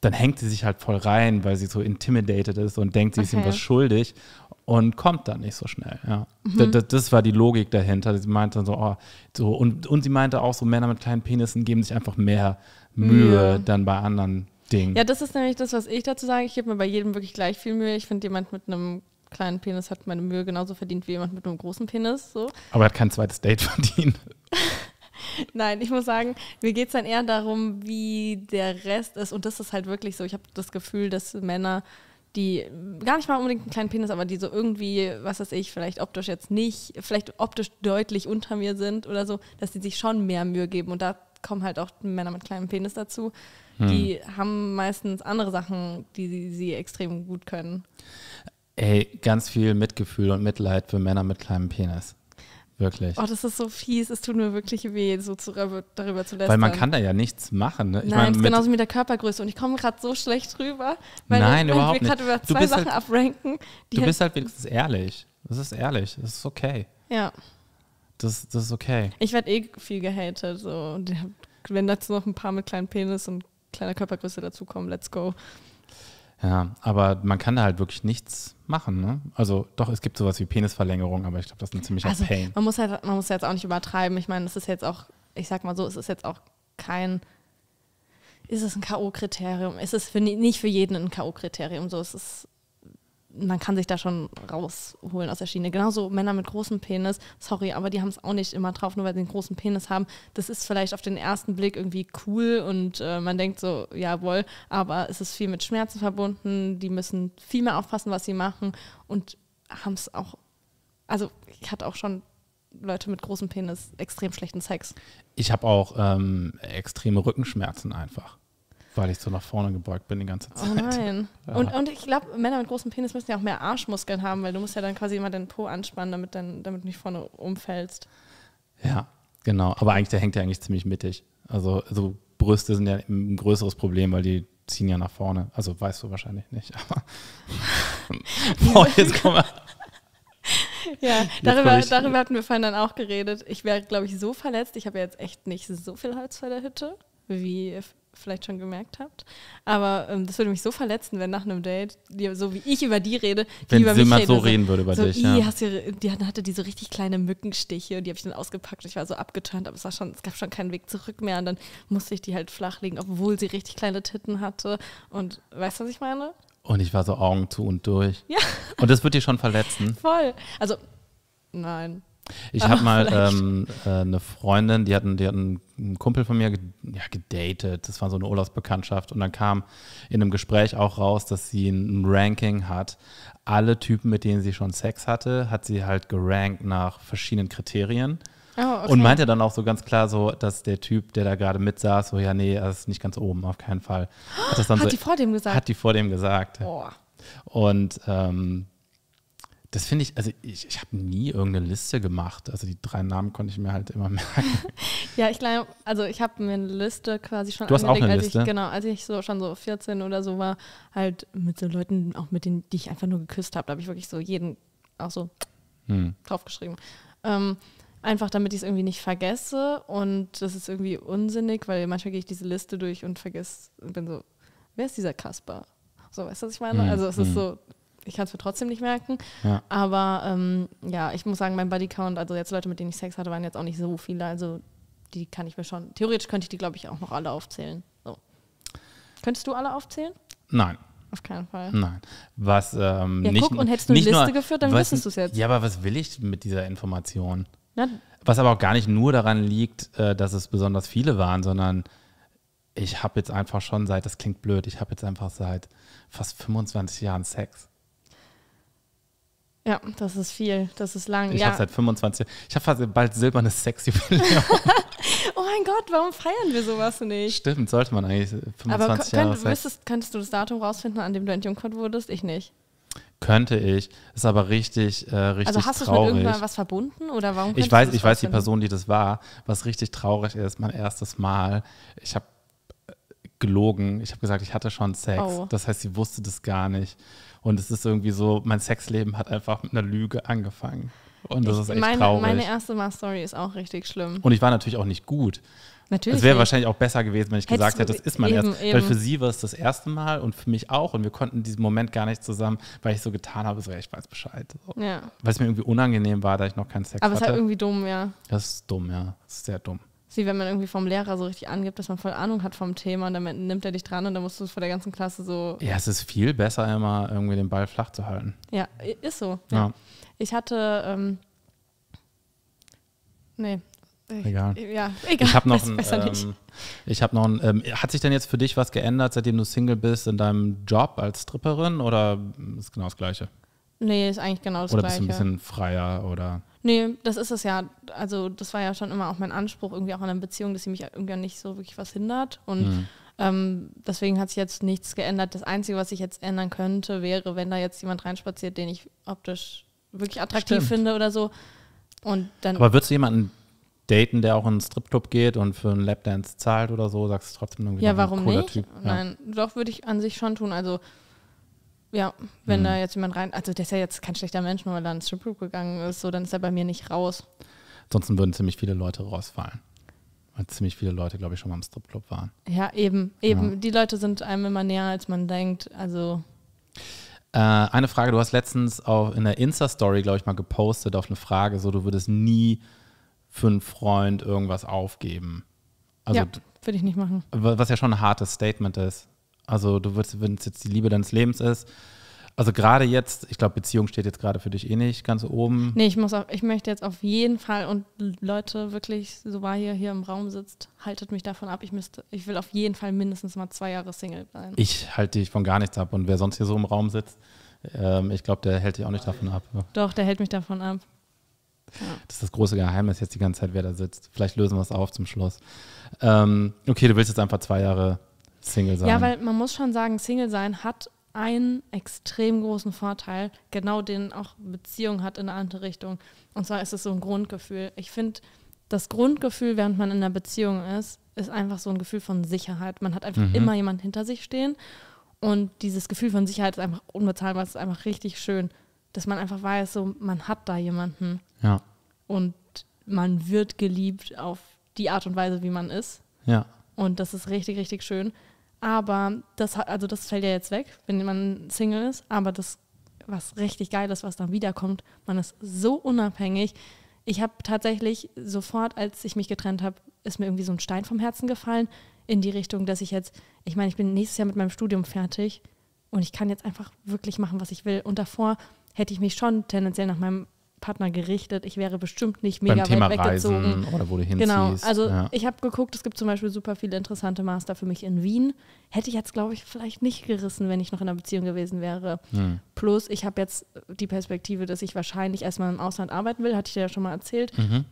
dann hängt sie sich halt voll rein, weil sie so intimidated ist und denkt, sie okay. ist ihm was schuldig und kommt dann nicht so schnell. Ja. Mhm. Das, das, war die Logik dahinter. Sie meinte so, oh, so und, und sie meinte auch so, Männer mit kleinen Penissen geben sich einfach mehr Mühe ja. dann bei anderen Dingen. Ja, das ist nämlich das, was ich dazu sage. Ich gebe mir bei jedem wirklich gleich viel Mühe. Ich finde, jemand mit einem kleinen Penis hat meine Mühe genauso verdient wie jemand mit einem großen Penis. So. Aber er hat kein zweites Date verdient. Nein, ich muss sagen, mir geht es dann eher darum, wie der Rest ist. Und das ist halt wirklich so. Ich habe das Gefühl, dass Männer, die gar nicht mal unbedingt einen kleinen Penis, aber die so irgendwie, was weiß ich, vielleicht optisch jetzt nicht, vielleicht optisch deutlich unter mir sind oder so, dass die sich schon mehr Mühe geben. Und da kommen halt auch Männer mit kleinem Penis dazu. Hm. Die haben meistens andere Sachen, die sie, sie extrem gut können. Ey, ganz viel Mitgefühl und Mitleid für Männer mit kleinem Penis. Wirklich. Oh, das ist so fies. Es tut mir wirklich weh, so zu, darüber zu lästern. Weil man kann da ja nichts machen. Ne? Ich Nein, mein, genauso mit der Körpergröße. Und ich komme gerade so schlecht drüber, weil, Nein, ich, weil überhaupt wir gerade über zwei halt Sachen halt, abranken. du bist halt wenigstens ehrlich. Das ist ehrlich. Das ist okay. Ja. Das, das ist okay. Ich werde eh viel gehatet. So. Und wenn dazu noch ein paar mit kleinem Penis und kleiner Körpergröße dazukommen, let's go. Ja, aber man kann da halt wirklich nichts machen machen, ne? Also doch, es gibt sowas wie Penisverlängerung, aber ich glaube, das ist ein ziemlicher also, Pain. Man muss halt, man muss jetzt auch nicht übertreiben. Ich meine, es ist jetzt auch, ich sag mal so, es ist jetzt auch kein, ist es ein K.O.-Kriterium? Ist es für, nicht für jeden ein K.O.-Kriterium? So, es man kann sich da schon rausholen aus der Schiene. Genauso Männer mit großem Penis, sorry, aber die haben es auch nicht immer drauf, nur weil sie einen großen Penis haben. Das ist vielleicht auf den ersten Blick irgendwie cool und äh, man denkt so, jawohl, aber es ist viel mit Schmerzen verbunden, die müssen viel mehr aufpassen, was sie machen und haben es auch, also ich hatte auch schon Leute mit großem Penis extrem schlechten Sex. Ich habe auch ähm, extreme Rückenschmerzen einfach. Weil ich so nach vorne gebeugt bin die ganze oh Zeit. Oh nein. Ja. Und, und ich glaube, Männer mit großem Penis müssen ja auch mehr Arschmuskeln haben, weil du musst ja dann quasi immer deinen Po anspannen, damit, dann, damit du nicht vorne umfällst. Ja, genau. Aber eigentlich, der hängt ja eigentlich ziemlich mittig. Also, also Brüste sind ja ein größeres Problem, weil die ziehen ja nach vorne. Also weißt du wahrscheinlich nicht, Boah, jetzt komm mal. Ja, darüber, ich, darüber hatten wir vorhin dann auch geredet. Ich wäre, glaube ich, so verletzt. Ich habe ja jetzt echt nicht so viel Holz vor der Hütte wie vielleicht schon gemerkt habt. Aber ähm, das würde mich so verletzen, wenn nach einem Date, die, so wie ich über die rede, die wenn über sie mich mal rede, so reden würde über so, dich. Ja. Hast du, die hatte diese richtig kleine Mückenstiche und die habe ich dann ausgepackt. und Ich war so abgeturnt, aber es, war schon, es gab schon keinen Weg zurück mehr. Und dann musste ich die halt flachlegen, obwohl sie richtig kleine Titten hatte. Und weißt du, was ich meine? Und ich war so Augen zu und durch. Ja. Und das wird dir schon verletzen. Voll. Also, nein. Ich habe mal ähm, äh, eine Freundin, die hat, einen, die hat einen Kumpel von mir ja, gedatet. Das war so eine Urlaubsbekanntschaft. Und dann kam in einem Gespräch auch raus, dass sie ein Ranking hat. Alle Typen, mit denen sie schon Sex hatte, hat sie halt gerankt nach verschiedenen Kriterien. Oh, okay. Und meinte dann auch so ganz klar so, dass der Typ, der da gerade mit saß, so ja, nee, er ist nicht ganz oben, auf keinen Fall. Hat, das dann hat so, die vor dem gesagt? Hat die vor dem gesagt. Oh. Und ähm, das finde ich, also ich, ich habe nie irgendeine Liste gemacht. Also die drei Namen konnte ich mir halt immer merken. ja, ich glaube, also ich habe mir eine Liste quasi schon du hast auch eine als Liste? ich genau, als ich so schon so 14 oder so war, halt mit so Leuten, auch mit denen, die ich einfach nur geküsst habe, da habe ich wirklich so jeden auch so hm. draufgeschrieben. Ähm, einfach damit ich es irgendwie nicht vergesse und das ist irgendwie unsinnig, weil manchmal gehe ich diese Liste durch und vergesse und bin so, wer ist dieser Kasper? So, weißt du, was ich meine? Hm. Also es hm. ist so, ich kann es mir trotzdem nicht merken. Ja. Aber ähm, ja, ich muss sagen, mein Bodycount, also jetzt Leute, mit denen ich Sex hatte, waren jetzt auch nicht so viele. Also die kann ich mir schon. Theoretisch könnte ich die, glaube ich, auch noch alle aufzählen. So. Könntest du alle aufzählen? Nein. Auf keinen Fall. Nein. Was, ähm, ja, nicht, guck, und hättest du eine Liste nur, geführt, dann wüsstest du es jetzt. Ja, aber was will ich mit dieser Information? Na? Was aber auch gar nicht nur daran liegt, äh, dass es besonders viele waren, sondern ich habe jetzt einfach schon seit, das klingt blöd, ich habe jetzt einfach seit fast 25 Jahren Sex. Ja, das ist viel, das ist lang. Ich ja. habe seit 25, ich habe bald silbernes sexy Oh mein Gott, warum feiern wir sowas nicht? Stimmt, sollte man eigentlich 25 Aber könnt, Jahre wüsstest, Könntest du das Datum rausfinden, an dem du entjungfert wurdest? Ich nicht. Könnte ich. Ist aber richtig, äh, richtig Also hast du mit irgendwann was verbunden oder warum? Ich weiß, ich weiß die Person, die das war, was richtig traurig ist. Mein erstes Mal. Ich habe gelogen. Ich habe gesagt, ich hatte schon Sex. Oh. Das heißt, sie wusste das gar nicht. Und es ist irgendwie so, mein Sexleben hat einfach mit einer Lüge angefangen. Und das ich, ist echt meine, traurig. Meine erste Machstory ist auch richtig schlimm. Und ich war natürlich auch nicht gut. Natürlich. Es wäre wahrscheinlich auch besser gewesen, wenn ich Hättest gesagt hätte, das ist mein erstes. Weil für sie war es das erste Mal und für mich auch. Und wir konnten diesen Moment gar nicht zusammen, weil ich so getan habe, so, ja, ich weiß Bescheid. So. Ja. Weil es mir irgendwie unangenehm war, da ich noch keinen Sex Aber hatte. Aber es ist halt irgendwie dumm, ja. Das ist dumm, ja. Das ist sehr dumm wie wenn man irgendwie vom Lehrer so richtig angibt, dass man voll Ahnung hat vom Thema und dann nimmt er dich dran und dann musst du es vor der ganzen Klasse so. Ja, es ist viel besser, immer irgendwie den Ball flach zu halten. Ja, ist so. Ja. ja. Ich hatte. Ähm, nee. Ich, egal. Ja, egal. Ich habe noch, ein, ähm, ich hab noch ein. Ähm, hat sich denn jetzt für dich was geändert, seitdem du Single bist in deinem Job als Stripperin oder ist genau das Gleiche? Nee, ist eigentlich genau das oder Gleiche. Oder bist du ein bisschen freier oder. Nee, das ist es ja. Also, das war ja schon immer auch mein Anspruch, irgendwie auch in einer Beziehung, dass sie mich irgendwie nicht so wirklich was hindert. Und mhm. ähm, deswegen hat sich jetzt nichts geändert. Das Einzige, was ich jetzt ändern könnte, wäre, wenn da jetzt jemand reinspaziert, den ich optisch wirklich attraktiv Stimmt. finde oder so. Und dann Aber würdest du jemanden daten, der auch in einen Stripclub geht und für einen Lapdance zahlt oder so, sagst du trotzdem irgendwie ja, warum ein cooler nicht? Typ. Ja, warum nicht? Nein, doch würde ich an sich schon tun. Also ja, wenn mhm. da jetzt jemand rein, also der ist ja jetzt kein schlechter Mensch, nur weil er ins Stripclub gegangen ist, so dann ist er bei mir nicht raus. Ansonsten würden ziemlich viele Leute rausfallen. Weil ziemlich viele Leute, glaube ich, schon mal im Stripclub waren. Ja, eben, eben. Ja. Die Leute sind einem immer näher, als man denkt. Also. Äh, eine Frage, du hast letztens auch in der Insta-Story, glaube ich, mal gepostet auf eine Frage, so du würdest nie für einen Freund irgendwas aufgeben. Also, ja, würde ich nicht machen. Was ja schon ein hartes Statement ist. Also du würdest, wenn es jetzt die Liebe deines Lebens ist, also gerade jetzt, ich glaube, Beziehung steht jetzt gerade für dich eh nicht ganz oben. Nee, ich muss auch, ich möchte jetzt auf jeden Fall und Leute wirklich, so war hier hier im Raum sitzt, haltet mich davon ab. Ich müsste, ich will auf jeden Fall mindestens mal zwei Jahre Single bleiben. Ich halte dich von gar nichts ab und wer sonst hier so im Raum sitzt, ähm, ich glaube, der hält dich auch nicht davon ab. Doch, der hält mich davon ab. Ja. Das ist das große Geheimnis jetzt die ganze Zeit, wer da sitzt. Vielleicht lösen wir es auf zum Schluss. Ähm, okay, du willst jetzt einfach zwei Jahre Single sein. Ja, weil man muss schon sagen, Single sein hat einen extrem großen Vorteil, genau den auch Beziehung hat in eine andere Richtung. Und zwar ist es so ein Grundgefühl. Ich finde, das Grundgefühl, während man in einer Beziehung ist, ist einfach so ein Gefühl von Sicherheit. Man hat einfach mhm. immer jemanden hinter sich stehen. Und dieses Gefühl von Sicherheit ist einfach unbezahlbar. Es ist einfach richtig schön, dass man einfach weiß, so, man hat da jemanden. Ja. Und man wird geliebt auf die Art und Weise, wie man ist. Ja. Und das ist richtig, richtig schön. Aber das, also das fällt ja jetzt weg, wenn man Single ist. Aber das, was richtig geil ist, was dann wiederkommt, man ist so unabhängig. Ich habe tatsächlich sofort, als ich mich getrennt habe, ist mir irgendwie so ein Stein vom Herzen gefallen in die Richtung, dass ich jetzt, ich meine, ich bin nächstes Jahr mit meinem Studium fertig und ich kann jetzt einfach wirklich machen, was ich will. Und davor hätte ich mich schon tendenziell nach meinem Partner gerichtet. Ich wäre bestimmt nicht mega Beim Thema weit weggezogen. Reisen oder wo du hinziehst. Genau, also ja. ich habe geguckt, es gibt zum Beispiel super viele interessante Master für mich in Wien. Hätte ich jetzt, glaube ich, vielleicht nicht gerissen, wenn ich noch in einer Beziehung gewesen wäre. Hm. Plus, ich habe jetzt die Perspektive, dass ich wahrscheinlich erstmal im Ausland arbeiten will, hatte ich dir ja schon mal erzählt. Mhm.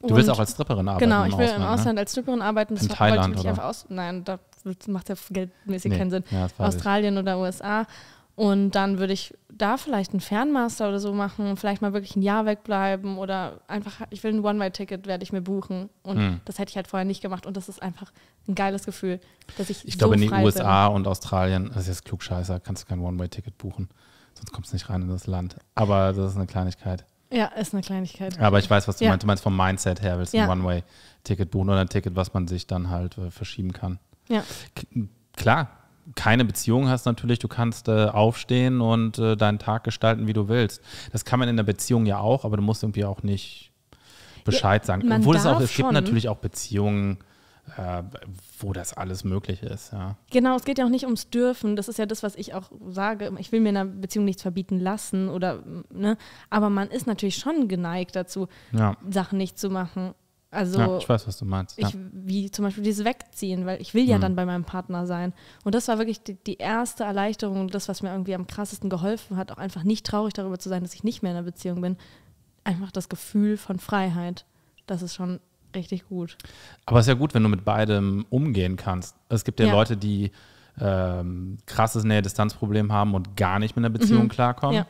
Du und willst auch als Stripperin arbeiten. Genau, ich will Ausland, im Ausland ne? als Stripperin arbeiten. Das in Thailand, ich mich oder? aus. Nein, da macht ja geldmäßig nee. keinen Sinn. Ja, Australien ich. oder USA. Und dann würde ich da vielleicht einen Fernmaster oder so machen, vielleicht mal wirklich ein Jahr wegbleiben oder einfach, ich will ein One-Way-Ticket, werde ich mir buchen. Und hm. das hätte ich halt vorher nicht gemacht. Und das ist einfach ein geiles Gefühl, dass ich. Ich so glaube, in den USA bin. und Australien, das ist jetzt klugscheißer, kannst du kein One-Way-Ticket buchen. Sonst kommst du nicht rein in das Land. Aber das ist eine Kleinigkeit. Ja, ist eine Kleinigkeit. Aber ich weiß, was du ja. meinst. Du meinst vom Mindset her, willst du ja. ein One-Way-Ticket buchen oder ein Ticket, was man sich dann halt äh, verschieben kann. Ja. K klar, keine Beziehung hast, natürlich, du kannst äh, aufstehen und äh, deinen Tag gestalten, wie du willst. Das kann man in der Beziehung ja auch, aber du musst irgendwie auch nicht Bescheid ja, sagen. Obwohl es auch, es schon. gibt natürlich auch Beziehungen, äh, wo das alles möglich ist. Ja. Genau, es geht ja auch nicht ums Dürfen. Das ist ja das, was ich auch sage. Ich will mir in einer Beziehung nichts verbieten lassen oder, ne? Aber man ist natürlich schon geneigt dazu, ja. Sachen nicht zu machen. Also ja, ich weiß, was du meinst. Ich, ja. Wie zum Beispiel dieses Wegziehen, weil ich will ja mhm. dann bei meinem Partner sein. Und das war wirklich die, die erste Erleichterung und das, was mir irgendwie am krassesten geholfen hat, auch einfach nicht traurig darüber zu sein, dass ich nicht mehr in einer Beziehung bin. Einfach das Gefühl von Freiheit. Das ist schon richtig gut. Aber es ist ja gut, wenn du mit beidem umgehen kannst. Es gibt ja, ja. Leute, die ähm, krasses Nähe-Distanz-Problem haben und gar nicht mit einer Beziehung mhm. klarkommen. Ja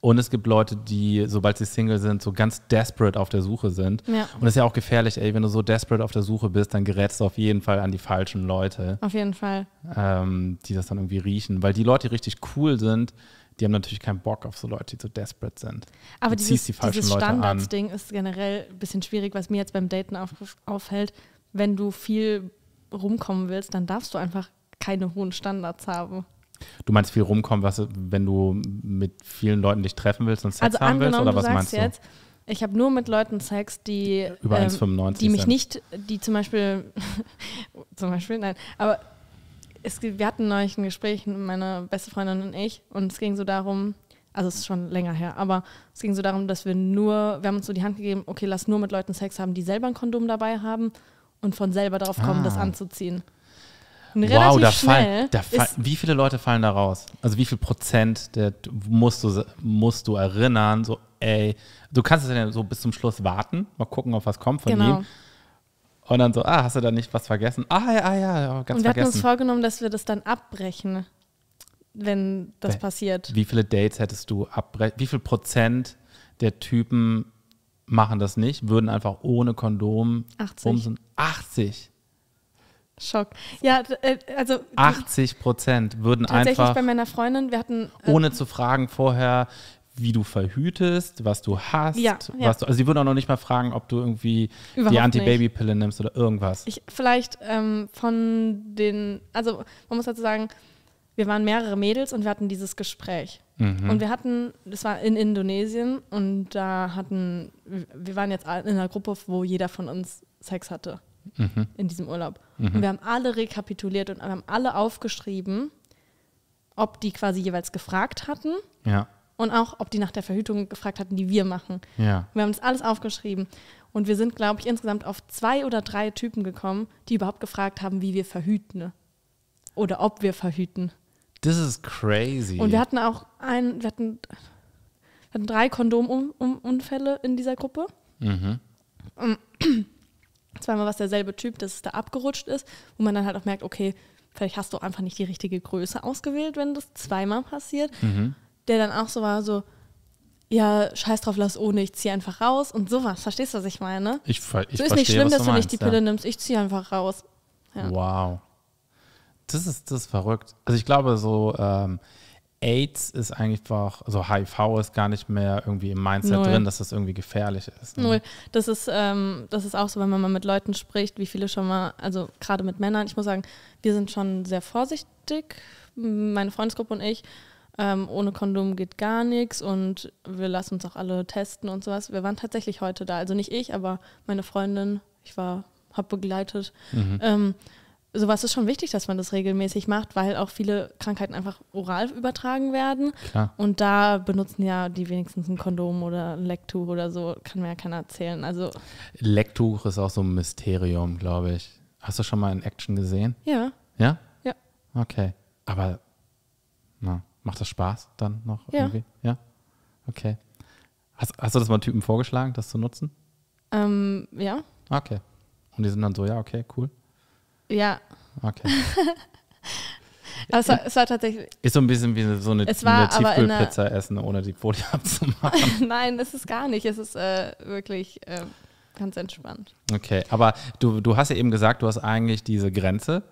und es gibt Leute, die, sobald sie Single sind, so ganz desperate auf der Suche sind. Ja. Und es ist ja auch gefährlich, ey, wenn du so desperate auf der Suche bist, dann gerätst du auf jeden Fall an die falschen Leute. Auf jeden Fall. Ähm, die das dann irgendwie riechen. Weil die Leute, die richtig cool sind, die haben natürlich keinen Bock auf so Leute, die so desperate sind. Aber du dieses, die dieses Standardsding ist generell ein bisschen schwierig, was mir jetzt beim Daten auf, aufhält. Wenn du viel rumkommen willst, dann darfst du einfach keine hohen Standards haben. Du meinst viel rumkommen, was, wenn du mit vielen Leuten dich treffen willst und Sex also haben willst? Oder was meinst du? Jetzt, ich habe nur mit Leuten Sex, die über 1,95 ähm, die mich nicht, die zum Beispiel, zum Beispiel, nein, aber es, wir hatten neulich ein Gespräch, meine beste Freundin und ich, und es ging so darum, also es ist schon länger her, aber es ging so darum, dass wir nur, wir haben uns so die Hand gegeben, okay, lass nur mit Leuten Sex haben, die selber ein Kondom dabei haben und von selber darauf kommen, ah. das anzuziehen. Minuten, relativ wow, da schnell. Fall, da fall, wie viele Leute fallen da raus? Also wie viel Prozent der, musst, du, musst du erinnern? So, ey, du kannst es ja so bis zum Schluss warten, mal gucken, ob was kommt von genau. ihm. Und dann so, ah, hast du da nicht was vergessen? Ah, ja, ah, ja, ganz vergessen. Und wir vergessen. hatten uns vorgenommen, dass wir das dann abbrechen, wenn das wie, passiert. Wie viele Dates hättest du abbrechen? Wie viel Prozent der Typen machen das nicht, würden einfach ohne Kondom 80. Umsen. 80. Schock. Ja, äh, also 80 Prozent würden tatsächlich einfach. Tatsächlich bei meiner Freundin, wir hatten. Äh, ohne zu fragen vorher, wie du verhütest, was du hast, ja, was ja. du. Also sie würden auch noch nicht mal fragen, ob du irgendwie Überhaupt die Anti-Baby-Pille nimmst oder irgendwas. Ich, vielleicht ähm, von den, also man muss dazu sagen, wir waren mehrere Mädels und wir hatten dieses Gespräch. Mhm. Und wir hatten, das war in Indonesien und da hatten, wir waren jetzt in einer Gruppe, wo jeder von uns Sex hatte mhm. in diesem Urlaub. Mhm. Und wir haben alle rekapituliert und haben alle aufgeschrieben, ob die quasi jeweils gefragt hatten. Ja. Und auch, ob die nach der Verhütung gefragt hatten, die wir machen. Ja. Wir haben das alles aufgeschrieben. Und wir sind, glaube ich, insgesamt auf zwei oder drei Typen gekommen, die überhaupt gefragt haben, wie wir verhüten. Oder ob wir verhüten. Das ist crazy. Und wir hatten auch einen, wir hatten, wir hatten drei Kondomunfälle in dieser Gruppe. Mhm. zweimal was derselbe Typ, dass es da abgerutscht ist, wo man dann halt auch merkt, okay, vielleicht hast du einfach nicht die richtige Größe ausgewählt, wenn das zweimal passiert. Mhm. Der dann auch so war, so, ja, scheiß drauf, lass ohne, ich zieh einfach raus und sowas. Verstehst du, was ich meine? Ich, ich so ist verstehe, nicht schlimm, dass du, meinst, nicht die Pille ja. nimmst, ich zieh einfach raus. Ja. Wow. Das ist, das ist verrückt. Also ich glaube so, ähm, AIDS ist einfach, also HIV ist gar nicht mehr irgendwie im Mindset Null. drin, dass das irgendwie gefährlich ist. Ne? Null. Das ist, ähm, das ist auch so, wenn man mal mit Leuten spricht, wie viele schon mal, also gerade mit Männern, ich muss sagen, wir sind schon sehr vorsichtig, meine Freundesgruppe und ich. Ähm, ohne Kondom geht gar nichts und wir lassen uns auch alle testen und sowas. Wir waren tatsächlich heute da, also nicht ich, aber meine Freundin, ich war, hab begleitet. Mhm. Ähm, sowas ist schon wichtig, dass man das regelmäßig macht, weil auch viele Krankheiten einfach oral übertragen werden. Klar. Und da benutzen ja die wenigstens ein Kondom oder ein Lecktuch oder so, kann mir ja keiner erzählen. Also Lecktuch ist auch so ein Mysterium, glaube ich. Hast du schon mal in Action gesehen? Ja. Ja? Ja. Okay. Aber na, macht das Spaß dann noch ja. irgendwie? Ja. Okay. Hast, hast du das mal Typen vorgeschlagen, das zu nutzen? Ähm, ja. Okay. Und die sind dann so, ja, okay, cool. Ja. Okay. Also, es war tatsächlich. Ist so ein bisschen wie so eine, es war, eine Tiefkühlpizza eine, essen, ohne die Folie abzumachen. Nein, ist gar nicht. Es ist äh, wirklich äh, ganz entspannt. Okay, aber du, du hast ja eben gesagt, du hast eigentlich diese Grenze,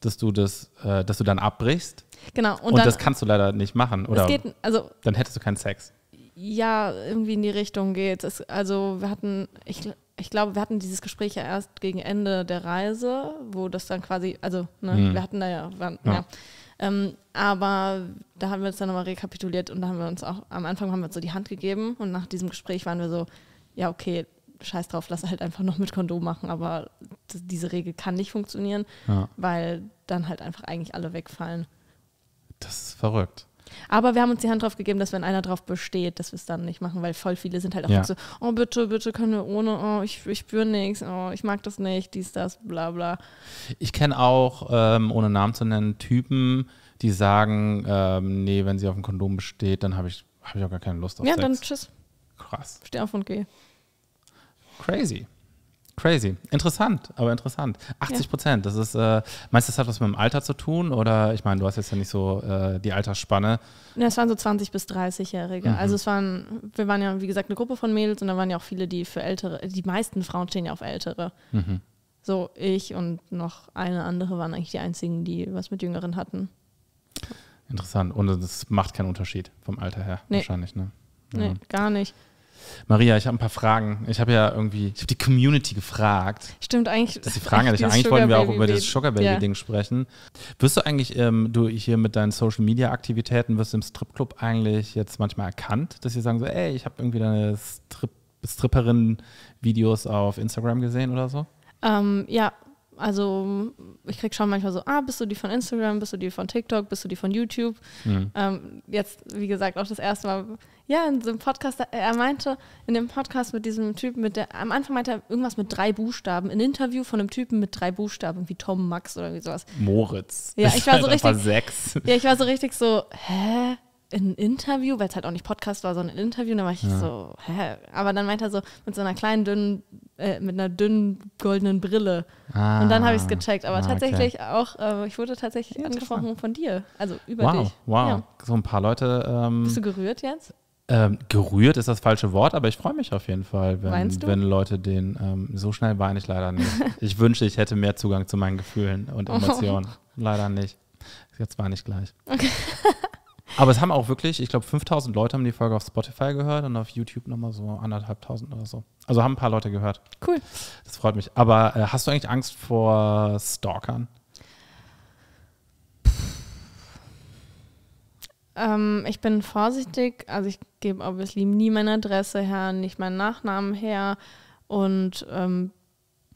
dass du das, äh, dass du dann abbrichst. Genau. Und, und dann, das kannst du leider nicht machen, oder? Es geht, also, dann hättest du keinen Sex. Ja, irgendwie in die Richtung geht es. Also wir hatten, ich, ich glaube, wir hatten dieses Gespräch ja erst gegen Ende der Reise, wo das dann quasi, also ne, mhm. wir hatten da ja, waren, ja. ja. Ähm, aber da haben wir uns dann nochmal rekapituliert und da haben wir uns auch, am Anfang haben wir uns so die Hand gegeben und nach diesem Gespräch waren wir so, ja, okay, scheiß drauf, lass halt einfach noch mit Kondom machen, aber diese Regel kann nicht funktionieren, ja. weil dann halt einfach eigentlich alle wegfallen. Das ist verrückt. Aber wir haben uns die Hand drauf gegeben, dass wenn einer drauf besteht, dass wir es dann nicht machen, weil voll viele sind halt auch ja. so, oh bitte, bitte können wir ohne, oh, ich, ich spüre nichts, oh, ich mag das nicht, dies, das, bla bla. Ich kenne auch, ähm, ohne Namen zu nennen, Typen, die sagen, ähm, nee, wenn sie auf ein Kondom besteht, dann habe ich, hab ich auch gar keine Lust auf ja, Sex. Ja, dann tschüss. Krass. Steh auf und geh. Crazy. Crazy. Interessant, aber interessant. 80 Prozent, ja. das ist, äh, meinst du, das hat was mit dem Alter zu tun? Oder ich meine, du hast jetzt ja nicht so äh, die Altersspanne. Ja, es waren so 20- bis 30-Jährige. Mhm. Also es waren, wir waren ja, wie gesagt, eine Gruppe von Mädels und da waren ja auch viele, die für ältere, die meisten Frauen stehen ja auf ältere. Mhm. So, ich und noch eine andere waren eigentlich die einzigen, die was mit Jüngeren hatten. Interessant. Und das macht keinen Unterschied vom Alter her, nee. wahrscheinlich, ne? Ja. Nee, gar nicht. Maria, ich habe ein paar Fragen. Ich habe ja irgendwie, ich habe die Community gefragt. Stimmt eigentlich. Das ist die Frage, eigentlich, eigentlich wollten wir auch über das Sugar Baby Ding sprechen. Wirst du eigentlich, ähm, du hier mit deinen Social Media Aktivitäten, wirst du im Stripclub eigentlich jetzt manchmal erkannt, dass sie sagen so, ey, ich habe irgendwie deine Strip Stripperin Videos auf Instagram gesehen oder so? Ähm, ja, also ich kriege schon manchmal so, ah, bist du die von Instagram, bist du die von TikTok, bist du die von YouTube? Mhm. Ähm, jetzt, wie gesagt, auch das erste Mal, ja, in so einem Podcast, äh, er meinte, in dem Podcast mit diesem Typen, mit der, am Anfang meinte er irgendwas mit drei Buchstaben, ein Interview von einem Typen mit drei Buchstaben, wie Tom Max oder irgendwie sowas. Moritz. Ja, ich war so richtig. Sechs. Ja, ich war so richtig so, hä? in ein Interview, weil es halt auch nicht Podcast war, sondern ein Interview. Und dann war ich ja. so, hä? Aber dann meinte er so, mit so einer kleinen, dünnen, äh, mit einer dünnen goldenen Brille. Ah, und dann habe ich es gecheckt. Aber ah, tatsächlich okay. auch, äh, ich wurde tatsächlich ja, angesprochen von dir. Also über wow, dich. Wow, ja. so ein paar Leute. Ähm, Bist du gerührt jetzt? Ähm, gerührt ist das falsche Wort, aber ich freue mich auf jeden Fall, wenn, wenn Leute den. Ähm, so schnell weine ich leider nicht. ich wünschte, ich hätte mehr Zugang zu meinen Gefühlen und oh. Emotionen. Leider nicht. Jetzt weine ich gleich. Okay. Aber es haben auch wirklich, ich glaube, 5000 Leute haben die Folge auf Spotify gehört und auf YouTube nochmal so anderthalbtausend oder so. Also haben ein paar Leute gehört. Cool. Das freut mich. Aber äh, hast du eigentlich Angst vor Stalkern? Ähm, ich bin vorsichtig. Also ich gebe obviously nie meine Adresse her, nicht meinen Nachnamen her und ähm,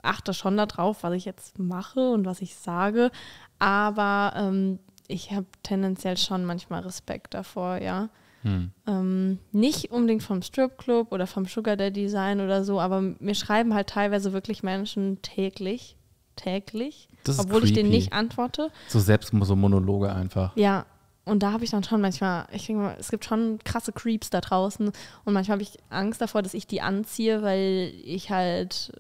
achte schon darauf, was ich jetzt mache und was ich sage. Aber ähm, ich habe tendenziell schon manchmal Respekt davor, ja. Hm. Ähm, nicht unbedingt vom Stripclub oder vom Sugar Daddy sein oder so, aber mir schreiben halt teilweise wirklich Menschen täglich, täglich, obwohl creepy. ich denen nicht antworte. So selbst so Monologe einfach. Ja, und da habe ich dann schon manchmal, ich denke mal, es gibt schon krasse Creeps da draußen und manchmal habe ich Angst davor, dass ich die anziehe, weil ich halt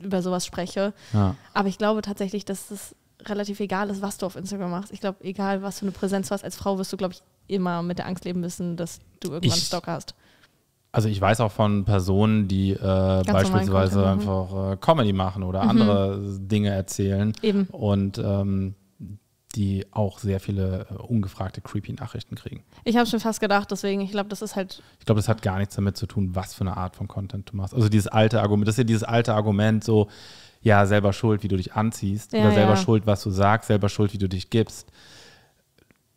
über sowas spreche. Ja. Aber ich glaube tatsächlich, dass das relativ egal ist, was du auf Instagram machst. Ich glaube, egal, was für eine Präsenz du hast, als Frau wirst du, glaube ich, immer mit der Angst leben müssen, dass du irgendwann ich, Stock hast. Also ich weiß auch von Personen, die äh, beispielsweise einfach äh, Comedy machen oder mhm. andere Dinge erzählen. Eben. Und ähm, die auch sehr viele äh, ungefragte creepy Nachrichten kriegen. Ich habe schon fast gedacht, deswegen, ich glaube, das ist halt. Ich glaube, das hat gar nichts damit zu tun, was für eine Art von Content du machst. Also dieses alte Argument, das ist ja dieses alte Argument, so ja, selber schuld, wie du dich anziehst ja, oder selber ja. schuld, was du sagst, selber schuld, wie du dich gibst.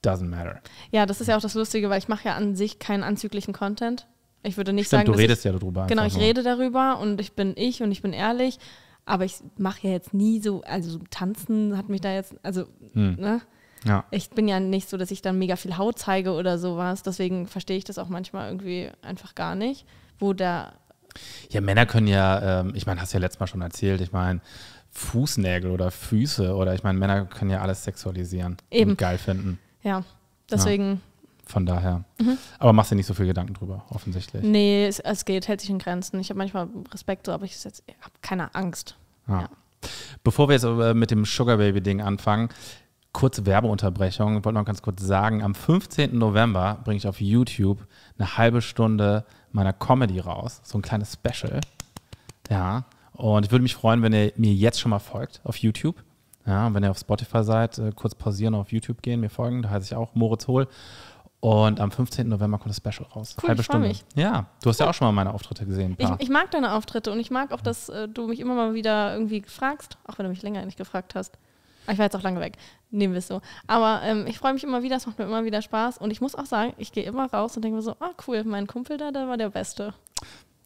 Doesn't matter. Ja, das ist ja auch das Lustige, weil ich mache ja an sich keinen anzüglichen Content. Ich würde nicht Stimmt, sagen, du redest ich, ja darüber. Genau, ich nur. rede darüber und ich bin ich und ich bin ehrlich, aber ich mache ja jetzt nie so, also so tanzen hat mich da jetzt, also hm. ne? Ja. Ich bin ja nicht so, dass ich dann mega viel Haut zeige oder sowas, deswegen verstehe ich das auch manchmal irgendwie einfach gar nicht, wo der ja, Männer können ja, ähm, ich meine, hast du ja letztes Mal schon erzählt, ich meine, Fußnägel oder Füße oder ich meine, Männer können ja alles sexualisieren Eben. und geil finden. Ja, deswegen. Ja, von daher. Mhm. Aber machst dir nicht so viel Gedanken drüber, offensichtlich. Nee, es, es geht, hält sich in Grenzen. Ich habe manchmal Respekt, aber ich, ich habe keine Angst. Ah. Ja. Bevor wir jetzt mit dem Sugar Baby Ding anfangen, Kurze Werbeunterbrechung. Ich wollte noch ganz kurz sagen, am 15. November bringe ich auf YouTube eine halbe Stunde meiner Comedy raus. So ein kleines Special. Ja. Und ich würde mich freuen, wenn ihr mir jetzt schon mal folgt auf YouTube. Ja, und wenn ihr auf Spotify seid, äh, kurz pausieren, auf YouTube gehen, mir folgen. Da heiße ich auch Moritz Hohl. Und am 15. November kommt das Special raus. Cool, Halbe ich Stunde. Mich. Ja, du hast cool. ja auch schon mal meine Auftritte gesehen. Ich, ich, mag deine Auftritte und ich mag auch, dass äh, du mich immer mal wieder irgendwie fragst, auch wenn du mich länger nicht gefragt hast. Ah, ich war jetzt auch lange weg. Nehmen wir es so. Aber ähm, ich freue mich immer wieder, es macht mir immer wieder Spaß. Und ich muss auch sagen, ich gehe immer raus und denke mir so, ah cool, mein Kumpel da, der war der Beste.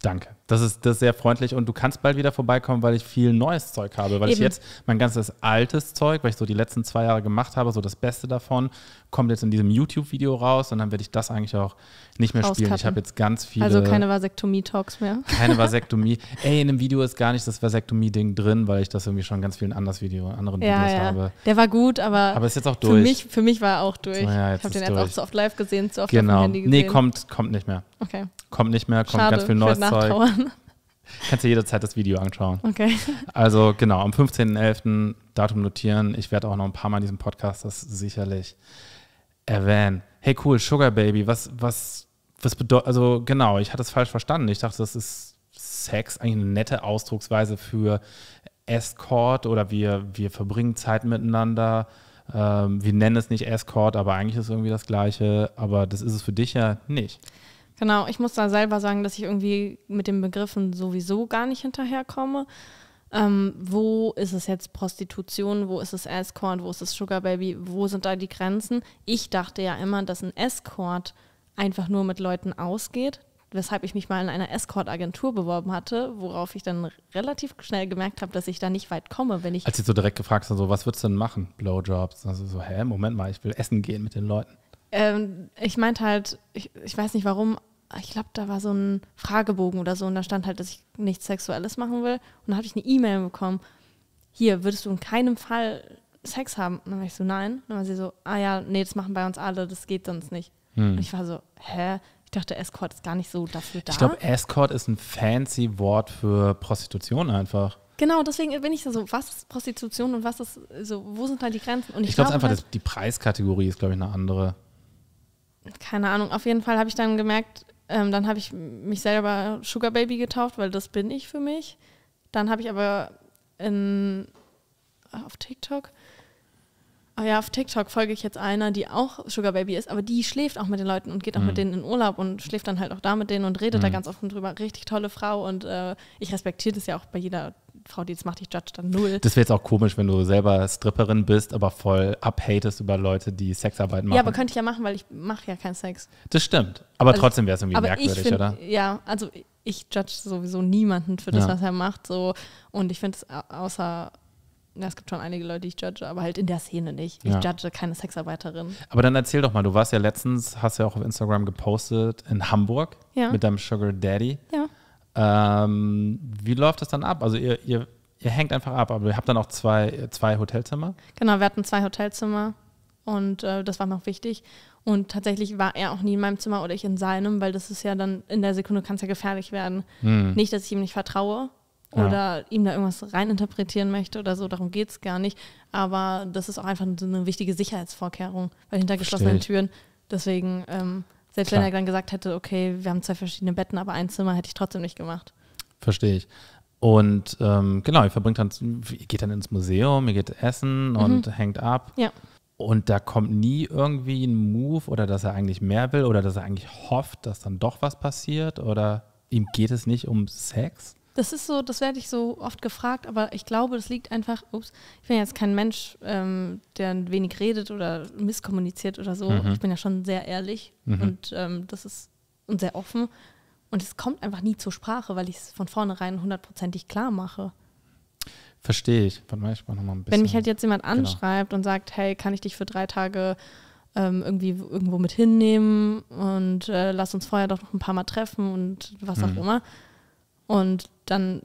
Danke. Das ist, das ist sehr freundlich und du kannst bald wieder vorbeikommen, weil ich viel neues Zeug habe, weil Eben. ich jetzt mein ganzes altes Zeug, weil ich so die letzten zwei Jahre gemacht habe, so das Beste davon, kommt jetzt in diesem YouTube-Video raus und dann werde ich das eigentlich auch nicht mehr spielen. Ich habe jetzt ganz viele. Also keine Vasektomie-Talks mehr. Keine Vasektomie. Ey, in dem Video ist gar nicht das Vasektomie-Ding drin, weil ich das irgendwie schon ganz vielen anderen Video, anderen ja, Videos ja. habe. Der war gut, aber. Aber ist jetzt auch durch. Für mich, für mich war er auch durch. So, ja, ich habe den jetzt auch zu oft live gesehen, zu oft genau. auf dem genau. Handy gesehen. Nee, kommt, kommt nicht mehr. Okay. Kommt nicht mehr, kommt Schade, ganz viel neues Zeug. Kannst du jederzeit das Video anschauen. Okay. Also genau, am 15.11. Datum notieren. Ich werde auch noch ein paar Mal in diesem Podcast das sicherlich erwähnen. Hey cool, Sugar Baby, was, was, was bedeutet, also genau, ich hatte es falsch verstanden. Ich dachte, das ist Sex, eigentlich eine nette Ausdrucksweise für Escort oder wir, wir verbringen Zeit miteinander. Ähm, wir nennen es nicht Escort, aber eigentlich ist es irgendwie das Gleiche. Aber das ist es für dich ja nicht. Genau, ich muss da selber sagen, dass ich irgendwie mit den Begriffen sowieso gar nicht hinterherkomme ähm, wo ist es jetzt Prostitution, wo ist es Escort, wo ist es Sugar Baby, wo sind da die Grenzen? Ich dachte ja immer, dass ein Escort einfach nur mit Leuten ausgeht, weshalb ich mich mal in einer Escort-Agentur beworben hatte, worauf ich dann relativ schnell gemerkt habe, dass ich da nicht weit komme, wenn ich. Als ich so direkt gefragt hast, so, was würdest du denn machen? Blowjobs. Also so, hä, Moment mal, ich will essen gehen mit den Leuten. Ähm, ich meinte halt, ich, ich weiß nicht warum, ich glaube, da war so ein Fragebogen oder so und da stand halt, dass ich nichts Sexuelles machen will. Und da habe ich eine E-Mail bekommen, hier, würdest du in keinem Fall Sex haben? Und dann war ich so, nein. Und dann war sie so, ah ja, nee, das machen bei uns alle, das geht sonst nicht. Hm. Und ich war so, hä? Ich dachte, Escort ist gar nicht so dafür da. Ich glaube, Escort ist ein fancy Wort für Prostitution einfach. Genau, deswegen bin ich so, was ist Prostitution und was ist, so, wo sind halt die Grenzen? Und ich, ich glaube glaub, einfach, halt, die Preiskategorie ist, glaube ich, eine andere. Keine Ahnung. Auf jeden Fall habe ich dann gemerkt, ähm, dann habe ich mich selber Sugar Baby getauft, weil das bin ich für mich. Dann habe ich aber in, auf TikTok, oh ja, auf TikTok folge ich jetzt einer, die auch Sugar Baby ist, aber die schläft auch mit den Leuten und geht auch mhm. mit denen in Urlaub und schläft dann halt auch da mit denen und redet mhm. da ganz offen drüber. Richtig tolle Frau und äh, ich respektiere das ja auch bei jeder Frau Dietz macht, ich judge dann null. Das wäre jetzt auch komisch, wenn du selber Stripperin bist, aber voll abhatest über Leute, die Sexarbeit machen. Ja, aber könnte ich ja machen, weil ich mache ja keinen Sex. Das stimmt. Aber also, trotzdem wäre es irgendwie merkwürdig, find, oder? Ja, also ich judge sowieso niemanden für das, ja. was er macht. So. Und ich finde es außer ja, es gibt schon einige Leute, die ich judge, aber halt in der Szene nicht. Ich ja. judge keine Sexarbeiterin. Aber dann erzähl doch mal, du warst ja letztens, hast ja auch auf Instagram gepostet in Hamburg ja. mit deinem Sugar Daddy. Ja. Ähm, wie läuft das dann ab? Also ihr, ihr, ihr hängt einfach ab, aber ihr habt dann auch zwei, zwei Hotelzimmer? Genau, wir hatten zwei Hotelzimmer und äh, das war mir auch wichtig. Und tatsächlich war er auch nie in meinem Zimmer oder ich in seinem, weil das ist ja dann in der Sekunde kann es ja gefährlich werden. Hm. Nicht, dass ich ihm nicht vertraue oder ja. ihm da irgendwas reininterpretieren möchte oder so, darum geht es gar nicht. Aber das ist auch einfach so eine wichtige Sicherheitsvorkehrung, weil hinter geschlossenen Türen. Deswegen ähm, selbst Klar. wenn er dann gesagt hätte, okay, wir haben zwei verschiedene Betten, aber ein Zimmer hätte ich trotzdem nicht gemacht. Verstehe ich. Und ähm, genau, ihr verbringt dann, ihr geht dann ins Museum, ihr geht essen mhm. und mhm. hängt ab. Ja. Und da kommt nie irgendwie ein Move oder dass er eigentlich mehr will oder dass er eigentlich hofft, dass dann doch was passiert oder ihm geht es nicht um Sex? Das ist so, das werde ich so oft gefragt, aber ich glaube, das liegt einfach, ups, ich bin jetzt kein Mensch, ähm, der wenig redet oder misskommuniziert oder so. Mhm. Ich bin ja schon sehr ehrlich mhm. und ähm, das ist und sehr offen. Und es kommt einfach nie zur Sprache, weil ich es von vornherein hundertprozentig klar mache. Verstehe ich. Warte mal, ich noch mal ein bisschen. Wenn mich halt jetzt jemand genau. anschreibt genau. und sagt, hey, kann ich dich für drei Tage ähm, irgendwie irgendwo mit hinnehmen und äh, lass uns vorher doch noch ein paar Mal treffen und was mhm. auch immer und dann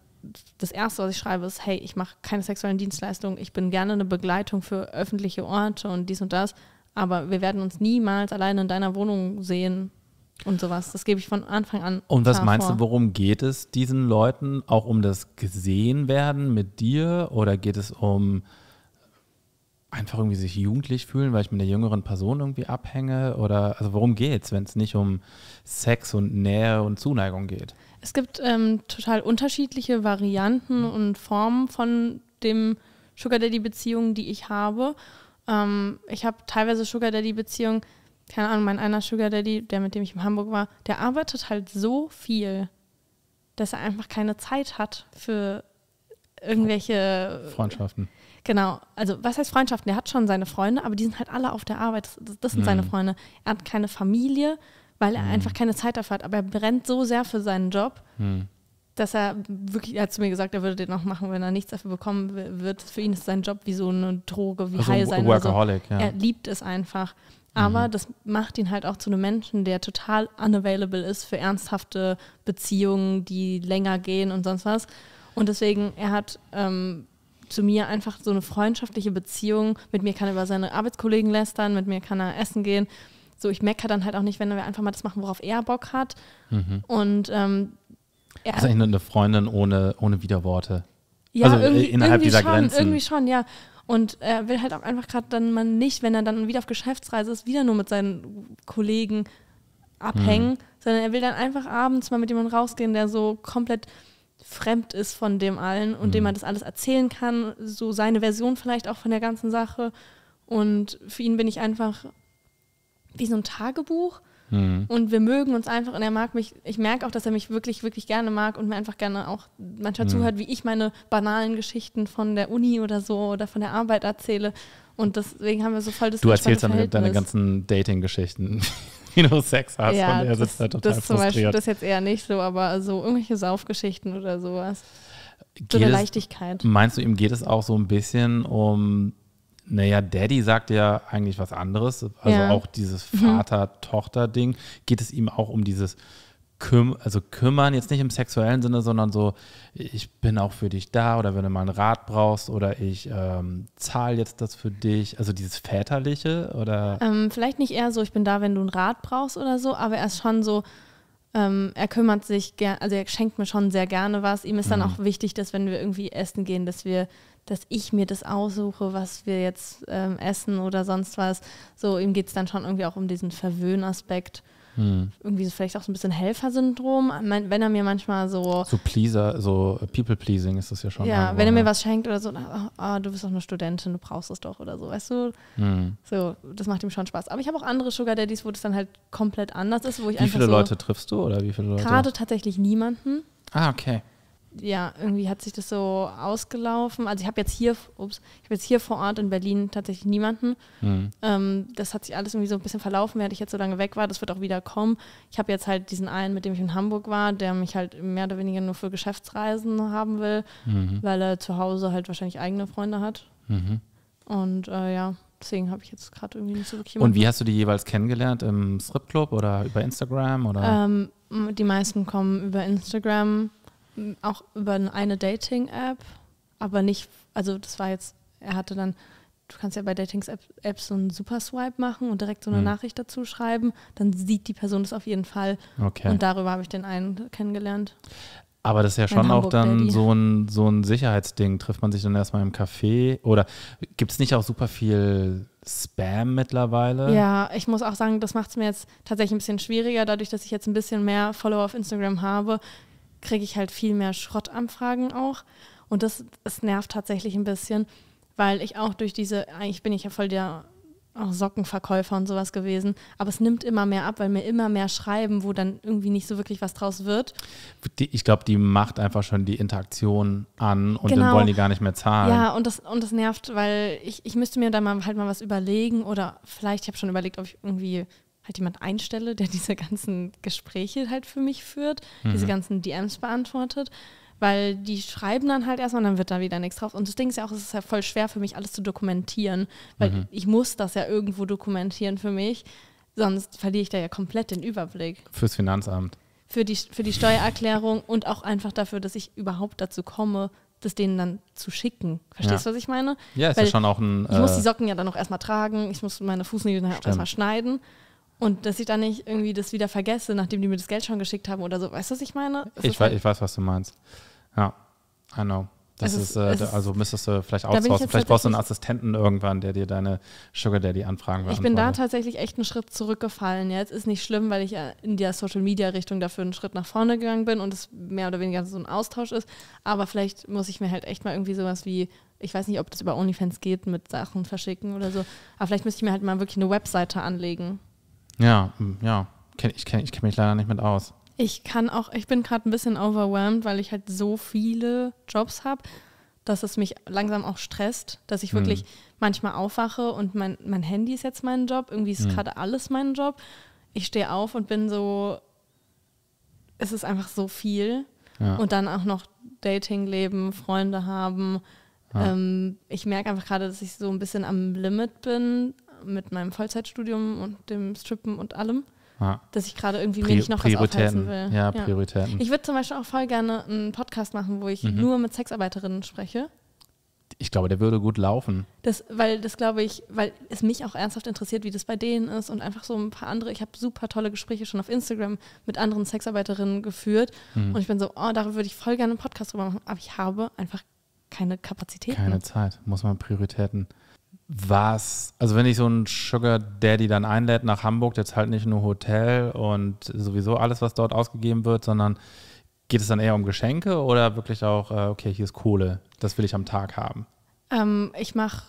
das Erste, was ich schreibe, ist, hey, ich mache keine sexuellen Dienstleistungen, ich bin gerne eine Begleitung für öffentliche Orte und dies und das, aber wir werden uns niemals alleine in deiner Wohnung sehen und sowas. Das gebe ich von Anfang an. Und was meinst vor. du, worum geht es diesen Leuten? Auch um das gesehen werden mit dir oder geht es um einfach irgendwie sich jugendlich fühlen, weil ich mit einer jüngeren Person irgendwie abhänge? Oder also worum geht es, wenn es nicht um Sex und Nähe und Zuneigung geht? Es gibt ähm, total unterschiedliche Varianten mhm. und Formen von dem Sugar Daddy-Beziehungen, die ich habe. Ähm, ich habe teilweise Sugar Daddy-Beziehungen, keine Ahnung, mein einer Sugar Daddy, der mit dem ich in Hamburg war, der arbeitet halt so viel, dass er einfach keine Zeit hat für irgendwelche Freundschaften. Genau, also was heißt Freundschaften? Der hat schon seine Freunde, aber die sind halt alle auf der Arbeit. Das, das sind mhm. seine Freunde. Er hat keine Familie weil er mhm. einfach keine Zeit dafür hat. Aber er brennt so sehr für seinen Job, mhm. dass er wirklich, er hat zu mir gesagt, er würde den auch machen, wenn er nichts dafür bekommen wird. Für ihn ist sein Job wie so eine Droge, wie also High sein. Workaholic, so. ja. Er liebt es einfach. Aber mhm. das macht ihn halt auch zu einem Menschen, der total unavailable ist für ernsthafte Beziehungen, die länger gehen und sonst was. Und deswegen, er hat ähm, zu mir einfach so eine freundschaftliche Beziehung. Mit mir kann er über seine Arbeitskollegen lästern, mit mir kann er essen gehen. So, ich meckere dann halt auch nicht, wenn wir einfach mal das machen, worauf er Bock hat. Mhm. Und ähm, er. Also eine Freundin ohne, ohne Widerworte. Ja, also äh, irgendwie, innerhalb irgendwie dieser schon, Grenzen. Irgendwie schon, ja. Und er will halt auch einfach gerade dann mal nicht, wenn er dann wieder auf Geschäftsreise ist, wieder nur mit seinen Kollegen abhängen, mhm. sondern er will dann einfach abends mal mit jemandem rausgehen, der so komplett fremd ist von dem allen und mhm. dem man das alles erzählen kann, so seine Version vielleicht auch von der ganzen Sache. Und für ihn bin ich einfach wie so ein Tagebuch. Mhm. Und wir mögen uns einfach und er mag mich, ich merke auch, dass er mich wirklich, wirklich gerne mag und mir einfach gerne auch manchmal mhm. zuhört, wie ich meine banalen Geschichten von der Uni oder so oder von der Arbeit erzähle. Und deswegen haben wir so voll das Du erzählst dann deine, ganzen Dating-Geschichten, wie du Sex hast ja, und er sitzt da total das frustriert. Beispiel, das jetzt eher nicht so, aber so irgendwelche Saufgeschichten oder sowas. Geht so eine Leichtigkeit. Es, meinst du, ihm geht es auch so ein bisschen um naja, Daddy sagt ja eigentlich was anderes. Also ja. auch dieses mhm. Vater-Tochter-Ding. Geht es ihm auch um dieses Küm also kümmern, jetzt nicht im sexuellen Sinne, sondern so, ich bin auch für dich da oder wenn du mal einen Rat brauchst oder ich ähm, zahle jetzt das für dich. Also dieses Väterliche oder? Ähm, vielleicht nicht eher so, ich bin da, wenn du einen Rat brauchst oder so, aber er ist schon so, ähm, er kümmert sich, gerne, also er schenkt mir schon sehr gerne was. Ihm ist dann mhm. auch wichtig, dass wenn wir irgendwie essen gehen, dass wir dass ich mir das aussuche, was wir jetzt ähm, essen oder sonst was. So, ihm geht es dann schon irgendwie auch um diesen Verwöhnaspekt. Hm. Irgendwie so vielleicht auch so ein bisschen Helfersyndrom, wenn er mir manchmal so. So Pleaser, so äh, People-Pleasing ist das ja schon. Ja, wenn er mir ne? was schenkt oder so, oh, oh, du bist doch eine Studentin, du brauchst es doch oder so, weißt du? Hm. So, das macht ihm schon Spaß. Aber ich habe auch andere Sugar Daddies, wo das dann halt komplett anders ist, wo ich wie einfach. Wie viele so Leute triffst du oder wie viele Leute? Gerade tatsächlich niemanden. Ah, okay ja, irgendwie hat sich das so ausgelaufen. Also ich habe jetzt hier, ups, ich habe jetzt hier vor Ort in Berlin tatsächlich niemanden. Mhm. Ähm, das hat sich alles irgendwie so ein bisschen verlaufen, während ich jetzt so lange weg war. Das wird auch wieder kommen. Ich habe jetzt halt diesen einen, mit dem ich in Hamburg war, der mich halt mehr oder weniger nur für Geschäftsreisen haben will, mhm. weil er zu Hause halt wahrscheinlich eigene Freunde hat. Mhm. Und äh, ja, deswegen habe ich jetzt gerade irgendwie nicht so wirklich jemanden. Und wie hast du die jeweils kennengelernt? Im Stripclub oder über Instagram? Oder? Ähm, die meisten kommen über Instagram auch über eine Dating-App, aber nicht, also das war jetzt, er hatte dann, du kannst ja bei dating apps so einen Super-Swipe machen und direkt so eine hm. Nachricht dazu schreiben, dann sieht die Person das auf jeden Fall. Okay. Und darüber habe ich den einen kennengelernt. Aber das ist ja schon auch dann so ein, so ein Sicherheitsding. Trifft man sich dann erstmal im Café? Oder gibt es nicht auch super viel Spam mittlerweile? Ja, ich muss auch sagen, das macht es mir jetzt tatsächlich ein bisschen schwieriger, dadurch, dass ich jetzt ein bisschen mehr Follower auf Instagram habe kriege ich halt viel mehr Schrottanfragen auch. Und das, das nervt tatsächlich ein bisschen, weil ich auch durch diese, eigentlich bin ich ja voll der auch Sockenverkäufer und sowas gewesen. Aber es nimmt immer mehr ab, weil mir immer mehr schreiben, wo dann irgendwie nicht so wirklich was draus wird. Die, ich glaube, die macht einfach schon die Interaktion an und genau. dann wollen die gar nicht mehr zahlen. Ja, und das, und das nervt, weil ich, ich müsste mir da mal halt mal was überlegen oder vielleicht habe ich schon überlegt, ob ich irgendwie halt jemand einstelle, der diese ganzen Gespräche halt für mich führt, mhm. diese ganzen DMs beantwortet, weil die schreiben dann halt erstmal und dann wird da wieder nichts drauf. Und das Ding ist ja auch, es ist ja voll schwer für mich, alles zu dokumentieren, weil mhm. ich muss das ja irgendwo dokumentieren für mich, sonst verliere ich da ja komplett den Überblick. Fürs Finanzamt. Für die, für die Steuererklärung und auch einfach dafür, dass ich überhaupt dazu komme, das denen dann zu schicken. Verstehst du, ja. was ich meine? Ja, ist Weil ja schon auch ein. ich muss die äh, Socken ja dann noch erstmal tragen, ich muss meine Fußnägel dann auch erstmal schneiden. Und dass ich dann nicht irgendwie das wieder vergesse, nachdem die mir das Geld schon geschickt haben oder so. Weißt du, was ich meine? ich, weiß, halt ich weiß, was du meinst. Ja, I know. Das ist, ist, äh, ist, also müsstest du vielleicht outsourcen. Vielleicht brauchst du einen Assistenten irgendwann, der dir deine Sugar Daddy Anfragen beantwortet. Ich bin da tatsächlich echt einen Schritt zurückgefallen. Jetzt ist nicht schlimm, weil ich ja äh, in der Social Media Richtung dafür einen Schritt nach vorne gegangen bin und es mehr oder weniger so ein Austausch ist. Aber vielleicht muss ich mir halt echt mal irgendwie sowas wie ich weiß nicht, ob das über OnlyFans geht mit Sachen verschicken oder so. Aber vielleicht müsste ich mir halt mal wirklich eine Webseite anlegen. Ja, mm, ja. Ich kenne ich kenn mich leider nicht mit aus. Ich kann auch, ich bin gerade ein bisschen overwhelmed, weil ich halt so viele Jobs habe, dass es mich langsam auch stresst, dass ich hm. wirklich hm. manchmal aufwache und mein, mein Handy ist jetzt mein Job, irgendwie ist hm. gerade alles mein Job. Ich stehe auf und bin so, es ist einfach so viel. Ja. Und dann auch noch Dating leben, Freunde haben. Ja. Ähm, ich merke einfach gerade, dass ich so ein bisschen am Limit bin mit meinem Vollzeitstudium und dem Strippen und allem, ah. dass ich gerade irgendwie Pri mir nicht noch was aufhalten will. Ja, ja, Prioritäten. Ich würde zum Beispiel auch voll gerne einen Podcast machen, wo ich mhm. nur mit Sexarbeiterinnen spreche. Ich glaube, der würde gut laufen. Das, weil das glaube ich, weil es mich auch ernsthaft interessiert, wie das bei denen ist und einfach so ein paar andere. Ich habe super tolle Gespräche schon auf Instagram mit anderen Sexarbeiterinnen geführt mhm. und ich bin so, oh, darüber würde ich voll gerne einen Podcast drüber machen, aber ich habe einfach keine Kapazitäten. Keine Zeit, muss man Prioritäten was, also wenn ich so einen Sugar Daddy dann einlädt nach Hamburg, jetzt halt nicht nur Hotel und sowieso alles, was dort ausgegeben wird, sondern geht es dann eher um Geschenke oder wirklich auch, äh, okay, hier ist Kohle, das will ich am Tag haben? Ähm, ich mache,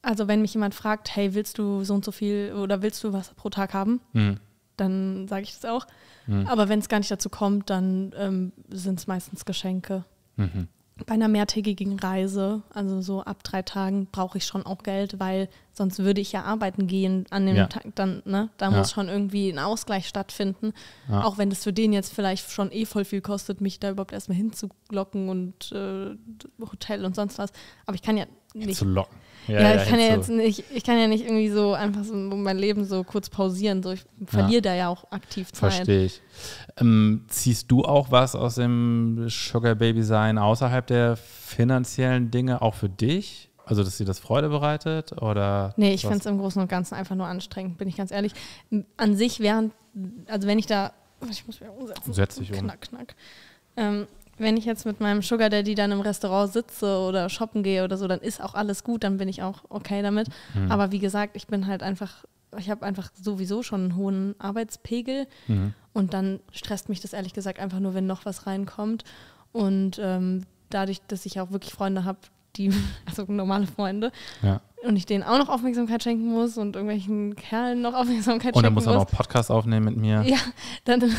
also wenn mich jemand fragt, hey, willst du so und so viel oder willst du was pro Tag haben, mhm. dann sage ich das auch. Mhm. Aber wenn es gar nicht dazu kommt, dann ähm, sind es meistens Geschenke. Mhm bei einer mehrtägigen Reise, also so ab drei Tagen, brauche ich schon auch Geld, weil sonst würde ich ja arbeiten gehen an dem ja. Tag. Dann, ne? Da ja. muss schon irgendwie ein Ausgleich stattfinden. Ja. Auch wenn es für den jetzt vielleicht schon eh voll viel kostet, mich da überhaupt erstmal hinzuglocken und äh, Hotel und sonst was. Aber ich kann ja nicht. Zu locken. Ja, ja, ich kann ja jetzt nicht, ich kann ja nicht irgendwie so einfach so mein Leben so kurz pausieren. So, ich verliere ja. da ja auch aktiv Zeit. Verstehe ich. Ähm, ziehst du auch was aus dem Sugar Baby Sein außerhalb der finanziellen Dinge auch für dich? Also, dass dir das Freude bereitet oder? Nee, ich finde es im Großen und Ganzen einfach nur anstrengend, bin ich ganz ehrlich. An sich während, also wenn ich da, ich muss mich umsetzen. Setz dich um. Knack, knack. Ähm, wenn ich jetzt mit meinem Sugar Daddy dann im Restaurant sitze oder shoppen gehe oder so, dann ist auch alles gut, dann bin ich auch okay damit. Mhm. Aber wie gesagt, ich bin halt einfach, ich habe einfach sowieso schon einen hohen Arbeitspegel mhm. und dann stresst mich das ehrlich gesagt einfach nur, wenn noch was reinkommt. Und ähm, dadurch, dass ich auch wirklich Freunde habe, die, also normale Freunde, ja. und ich denen auch noch Aufmerksamkeit schenken muss und irgendwelchen Kerlen noch Aufmerksamkeit und schenken muss. Und dann muss er noch Podcast aufnehmen mit mir. Ja, dann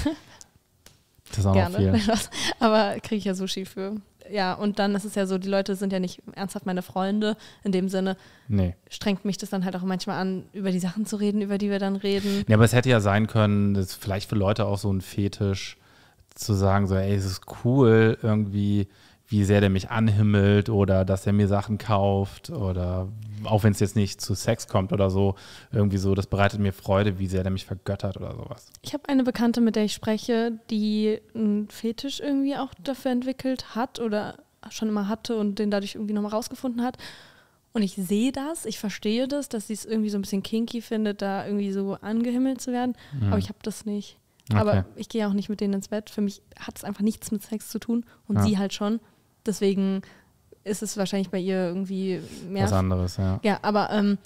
Das ist auch gerne. Noch viel. Aber kriege ich ja Sushi für. Ja, und dann ist es ja so, die Leute sind ja nicht ernsthaft meine Freunde. In dem Sinne nee. strengt mich das dann halt auch manchmal an, über die Sachen zu reden, über die wir dann reden. Ja, aber es hätte ja sein können, dass vielleicht für Leute auch so ein Fetisch, zu sagen, so, ey, es ist cool, irgendwie wie sehr der mich anhimmelt oder dass er mir Sachen kauft oder auch wenn es jetzt nicht zu Sex kommt oder so, irgendwie so, das bereitet mir Freude, wie sehr der mich vergöttert oder sowas. Ich habe eine Bekannte, mit der ich spreche, die einen Fetisch irgendwie auch dafür entwickelt hat oder schon immer hatte und den dadurch irgendwie nochmal rausgefunden hat. Und ich sehe das, ich verstehe das, dass sie es irgendwie so ein bisschen kinky findet, da irgendwie so angehimmelt zu werden, mhm. aber ich habe das nicht. Okay. Aber ich gehe auch nicht mit denen ins Bett. Für mich hat es einfach nichts mit Sex zu tun und ja. sie halt schon. Deswegen ist es wahrscheinlich bei ihr irgendwie mehr. Was anderes, ja. Ja, aber ähm,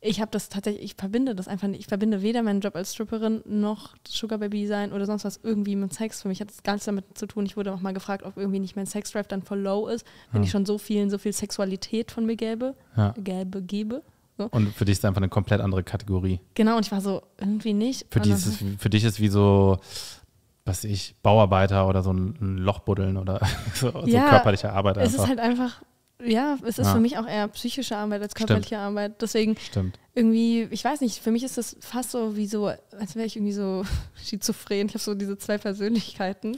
ich habe das tatsächlich, ich verbinde das einfach nicht. Ich verbinde weder meinen Job als Stripperin noch Sugar Baby sein oder sonst was irgendwie mit Sex. Für mich hat das gar nichts damit zu tun. Ich wurde auch mal gefragt, ob irgendwie nicht mein Sex Drive dann voll low ist, wenn hm. ich schon so vielen, so viel Sexualität von mir gäbe, ja. gäbe, gebe. So. Und für dich ist es einfach eine komplett andere Kategorie. Genau, und ich war so, irgendwie nicht. Für, ist, für dich ist es wie so was ich, Bauarbeiter oder so ein, Loch buddeln oder so, ja, so körperliche Arbeit einfach. Es ist halt einfach, ja, es ist ja. für mich auch eher psychische Arbeit als körperliche Stimmt. Arbeit. Deswegen Stimmt. irgendwie, ich weiß nicht, für mich ist das fast so wie so, als wäre ich irgendwie so schizophren. Ich habe so diese zwei Persönlichkeiten.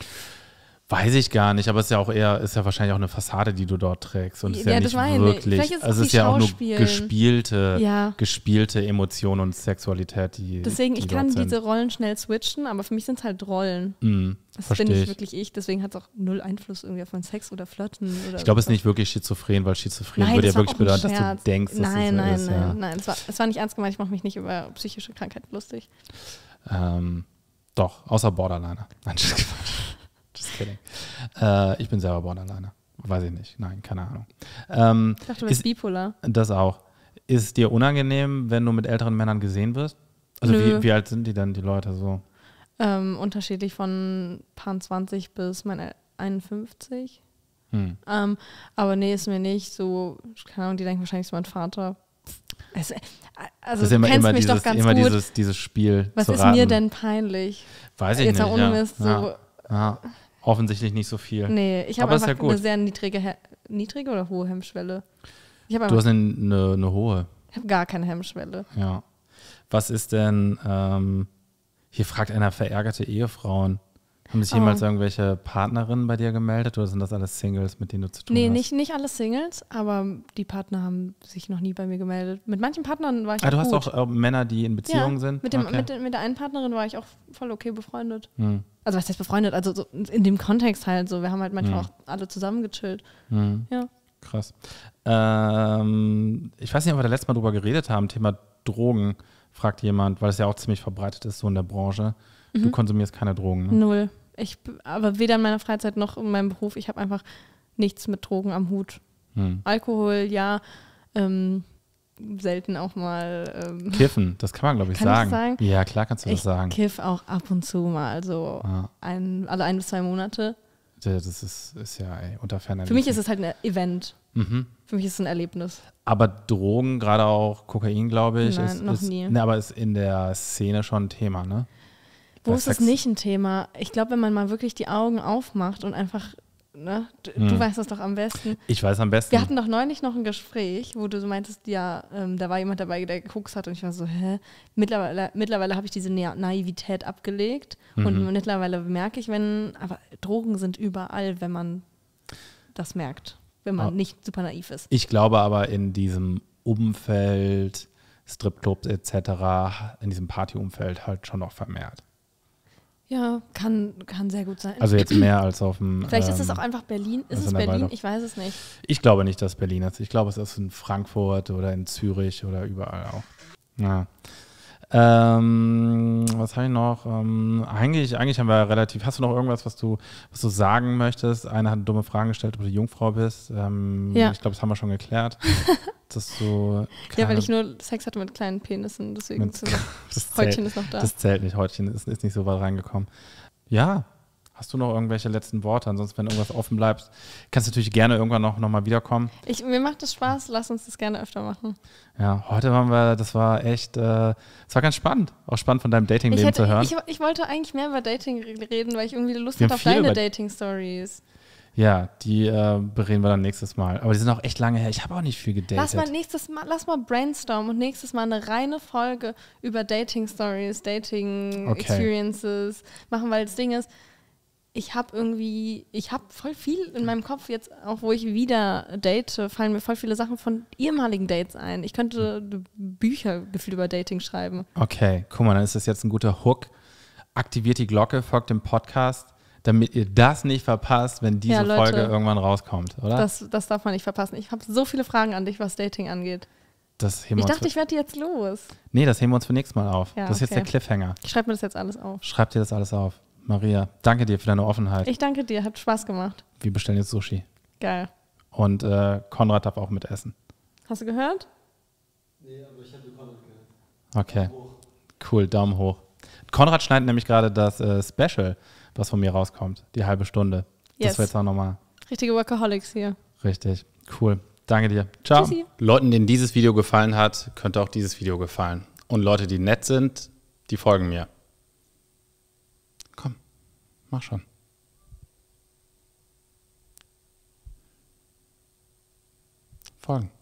Weiß ich gar nicht, aber es ist ja auch eher, ist ja wahrscheinlich auch eine Fassade, die du dort trägst. Und ja, ist ja, nicht wirklich. Ist also es ist ja auch nur gespielte, ja. gespielte Emotionen und Sexualität, die. Deswegen, die ich kann sind. diese Rollen schnell switchen, aber für mich sind es halt Rollen. Mm, das bin ich wirklich ich, deswegen hat es auch null Einfluss irgendwie auf meinen Sex oder Flirten. Oder ich glaube, es ist nicht wirklich schizophren, weil schizophren nein, würde ja wirklich bedeuten, dass du denkst, dass nein, es nein, ist. Nein, nein, ja. nein, es war, es war nicht ernst gemeint, ich mache mich nicht über psychische Krankheiten lustig. Ähm, doch, außer Borderliner. Nein, Just kidding. Äh, ich bin selber Borderliner. Weiß ich nicht. Nein, keine Ahnung. Ähm, ich dachte, du bist ist, bipolar. Das auch. Ist dir unangenehm, wenn du mit älteren Männern gesehen wirst? Also wie, wie, alt sind die denn, die Leute so? Ähm, unterschiedlich von paar 20 bis meine 51. Hm. Ähm, aber nee, ist mir nicht so, keine Ahnung, die denken wahrscheinlich, ist mein Vater. Es, äh, also das ist immer, kennst immer mich dieses, doch ganz immer gut. Dieses, dieses Spiel Was ist raten. mir denn peinlich? Weiß ich Jetzt nicht. Jetzt auch ohne ja. Mist. Ja. Ja offensichtlich nicht so viel. Nee, ich habe einfach ja eine sehr niedrige, niedrige oder hohe Hemmschwelle. Ich du hast eine, eine, eine hohe. Ich habe gar keine Hemmschwelle. Ja. Was ist denn, ähm, hier fragt einer verärgerte Ehefrauen, haben sich jemals oh. irgendwelche Partnerinnen bei dir gemeldet oder sind das alles Singles, mit denen du zu tun nee, hast? Nee, nicht, nicht alles Singles, aber die Partner haben sich noch nie bei mir gemeldet. Mit manchen Partnern war ich ah, Du hast gut. auch äh, Männer, die in Beziehungen ja, sind? Mit, dem, okay. mit, mit, der einen Partnerin war ich auch voll okay befreundet. Hm. Also was heißt befreundet? Also so in dem Kontext halt so. Wir haben halt manchmal hm. auch alle zusammen gechillt. Hm. Ja. Krass. Ähm, ich weiß nicht, ob wir da letztes Mal drüber geredet haben, Thema Drogen, fragt jemand, weil es ja auch ziemlich verbreitet ist so in der Branche. Mhm. Du konsumierst keine Drogen. Ne? Null. Ich, aber weder in meiner Freizeit noch in meinem Beruf. Ich habe einfach nichts mit Drogen am Hut. Hm. Alkohol, ja. Ähm, selten auch mal. Ähm, Kiffen, das kann man, glaube ich, kann sagen. sagen. Ja, klar kannst du ich das sagen. Ich Kiff auch ab und zu mal, also ja. Ah. ein, alle ein bis zwei Monate. Das ist, ist ja ey, unter ferner Für mich ist es halt ein Event. Mhm. Für mich ist es ein Erlebnis. Aber Drogen, gerade auch Kokain, glaube ich, Nein, ist, noch ist, nie. Ne, aber ist in der Szene schon ein Thema, ne? Wo ist es nicht ein Thema? Ich glaube, wenn man mal wirklich die Augen aufmacht und einfach, ne, du, hm. du, weißt das doch am besten. Ich weiß am besten. Wir hatten doch neulich noch ein Gespräch, wo du so meintest, ja, ähm, da war jemand dabei, der geguckt hat und ich war so, hä? Mittlerweile, mittlerweile habe ich diese Na Naivität abgelegt mhm. und mittlerweile merke ich, wenn, aber Drogen sind überall, wenn man das merkt, wenn man aber ah. nicht super naiv ist. Ich glaube aber in diesem Umfeld, Stripclubs etc., in diesem Partyumfeld halt schon noch vermehrt. Ja, kann, kann sehr gut sein. Also jetzt mehr als auf dem. Vielleicht ähm, ist es ähm, auch einfach Berlin. Ist es Berlin? Ich weiß es nicht. Ich glaube nicht, dass Berlin ist. Ich glaube, es ist in Frankfurt oder in Zürich oder überall auch. Ja. Ähm, was habe ich noch? Ähm, eigentlich, eigentlich haben wir relativ. Hast du noch irgendwas, was du, was du sagen möchtest? Einer hat dumme Fragen gestellt, ob du Jungfrau bist. Ähm, ja. Ich glaube, das haben wir schon geklärt. dass du ja, weil ich nur Sex hatte mit kleinen Penissen, deswegen mit, das Häutchen zählt, ist noch da. Das zählt nicht, Häutchen ist, ist nicht so weit reingekommen. Ja, Hast du noch irgendwelche letzten Worte? Ansonsten, wenn irgendwas offen bleibt, kannst du natürlich gerne irgendwann noch, noch mal wiederkommen. Ich, mir macht das Spaß, lass uns das gerne öfter machen. Ja, heute waren wir, das war echt, äh, das war ganz spannend. Auch spannend von deinem Dating-Leben zu hören. Ich, ich, wollte eigentlich mehr über Dating reden, weil ich irgendwie Lust hatte auf deine Dating-Stories. Ja, die äh, bereden wir dann nächstes Mal. Aber die sind auch echt lange her. Ich habe auch nicht viel gedatet. Lass mal nächstes Mal, lass mal brainstormen und nächstes Mal eine reine Folge über Dating Stories, Dating Experiences okay. machen, weil das Ding ist, ich habe irgendwie, ich habe voll viel in meinem Kopf jetzt, auch wo ich wieder date, fallen mir voll viele Sachen von ehemaligen Dates ein. Ich könnte Bücher gefühlt über Dating schreiben. Okay, guck mal, dann ist das jetzt ein guter Hook. Aktiviert die Glocke, folgt dem Podcast, damit ihr das nicht verpasst, wenn diese ja, Leute, Folge irgendwann rauskommt, oder? Das, das darf man nicht verpassen. Ich habe so viele Fragen an dich, was Dating angeht. Das heben ich dachte, ich werde jetzt los. Nee, das heben wir uns für nächstes Mal auf. Ja, das ist okay. jetzt der Cliffhanger. Ich schreibe mir das jetzt alles auf. Schreib dir das alles auf. Maria, danke dir für deine Offenheit. Ich danke dir, hat Spaß gemacht. Wir bestellen jetzt Sushi. Geil. Und äh, Konrad darf auch mit essen. Hast du gehört? Nee, aber ich habe Konrad gehört. Okay. cool, Daumen hoch. Konrad schneidet nämlich gerade das äh, Special, was von mir rauskommt, die halbe Stunde. Yes. Das wird jetzt auch nochmal. Richtige Workaholics hier. Richtig, cool. Danke dir. Ciao. Tschüssi. Leuten, denen dieses Video gefallen hat, könnte auch dieses Video gefallen. Und Leute, die nett sind, die folgen mir. Mach schon. Folgen.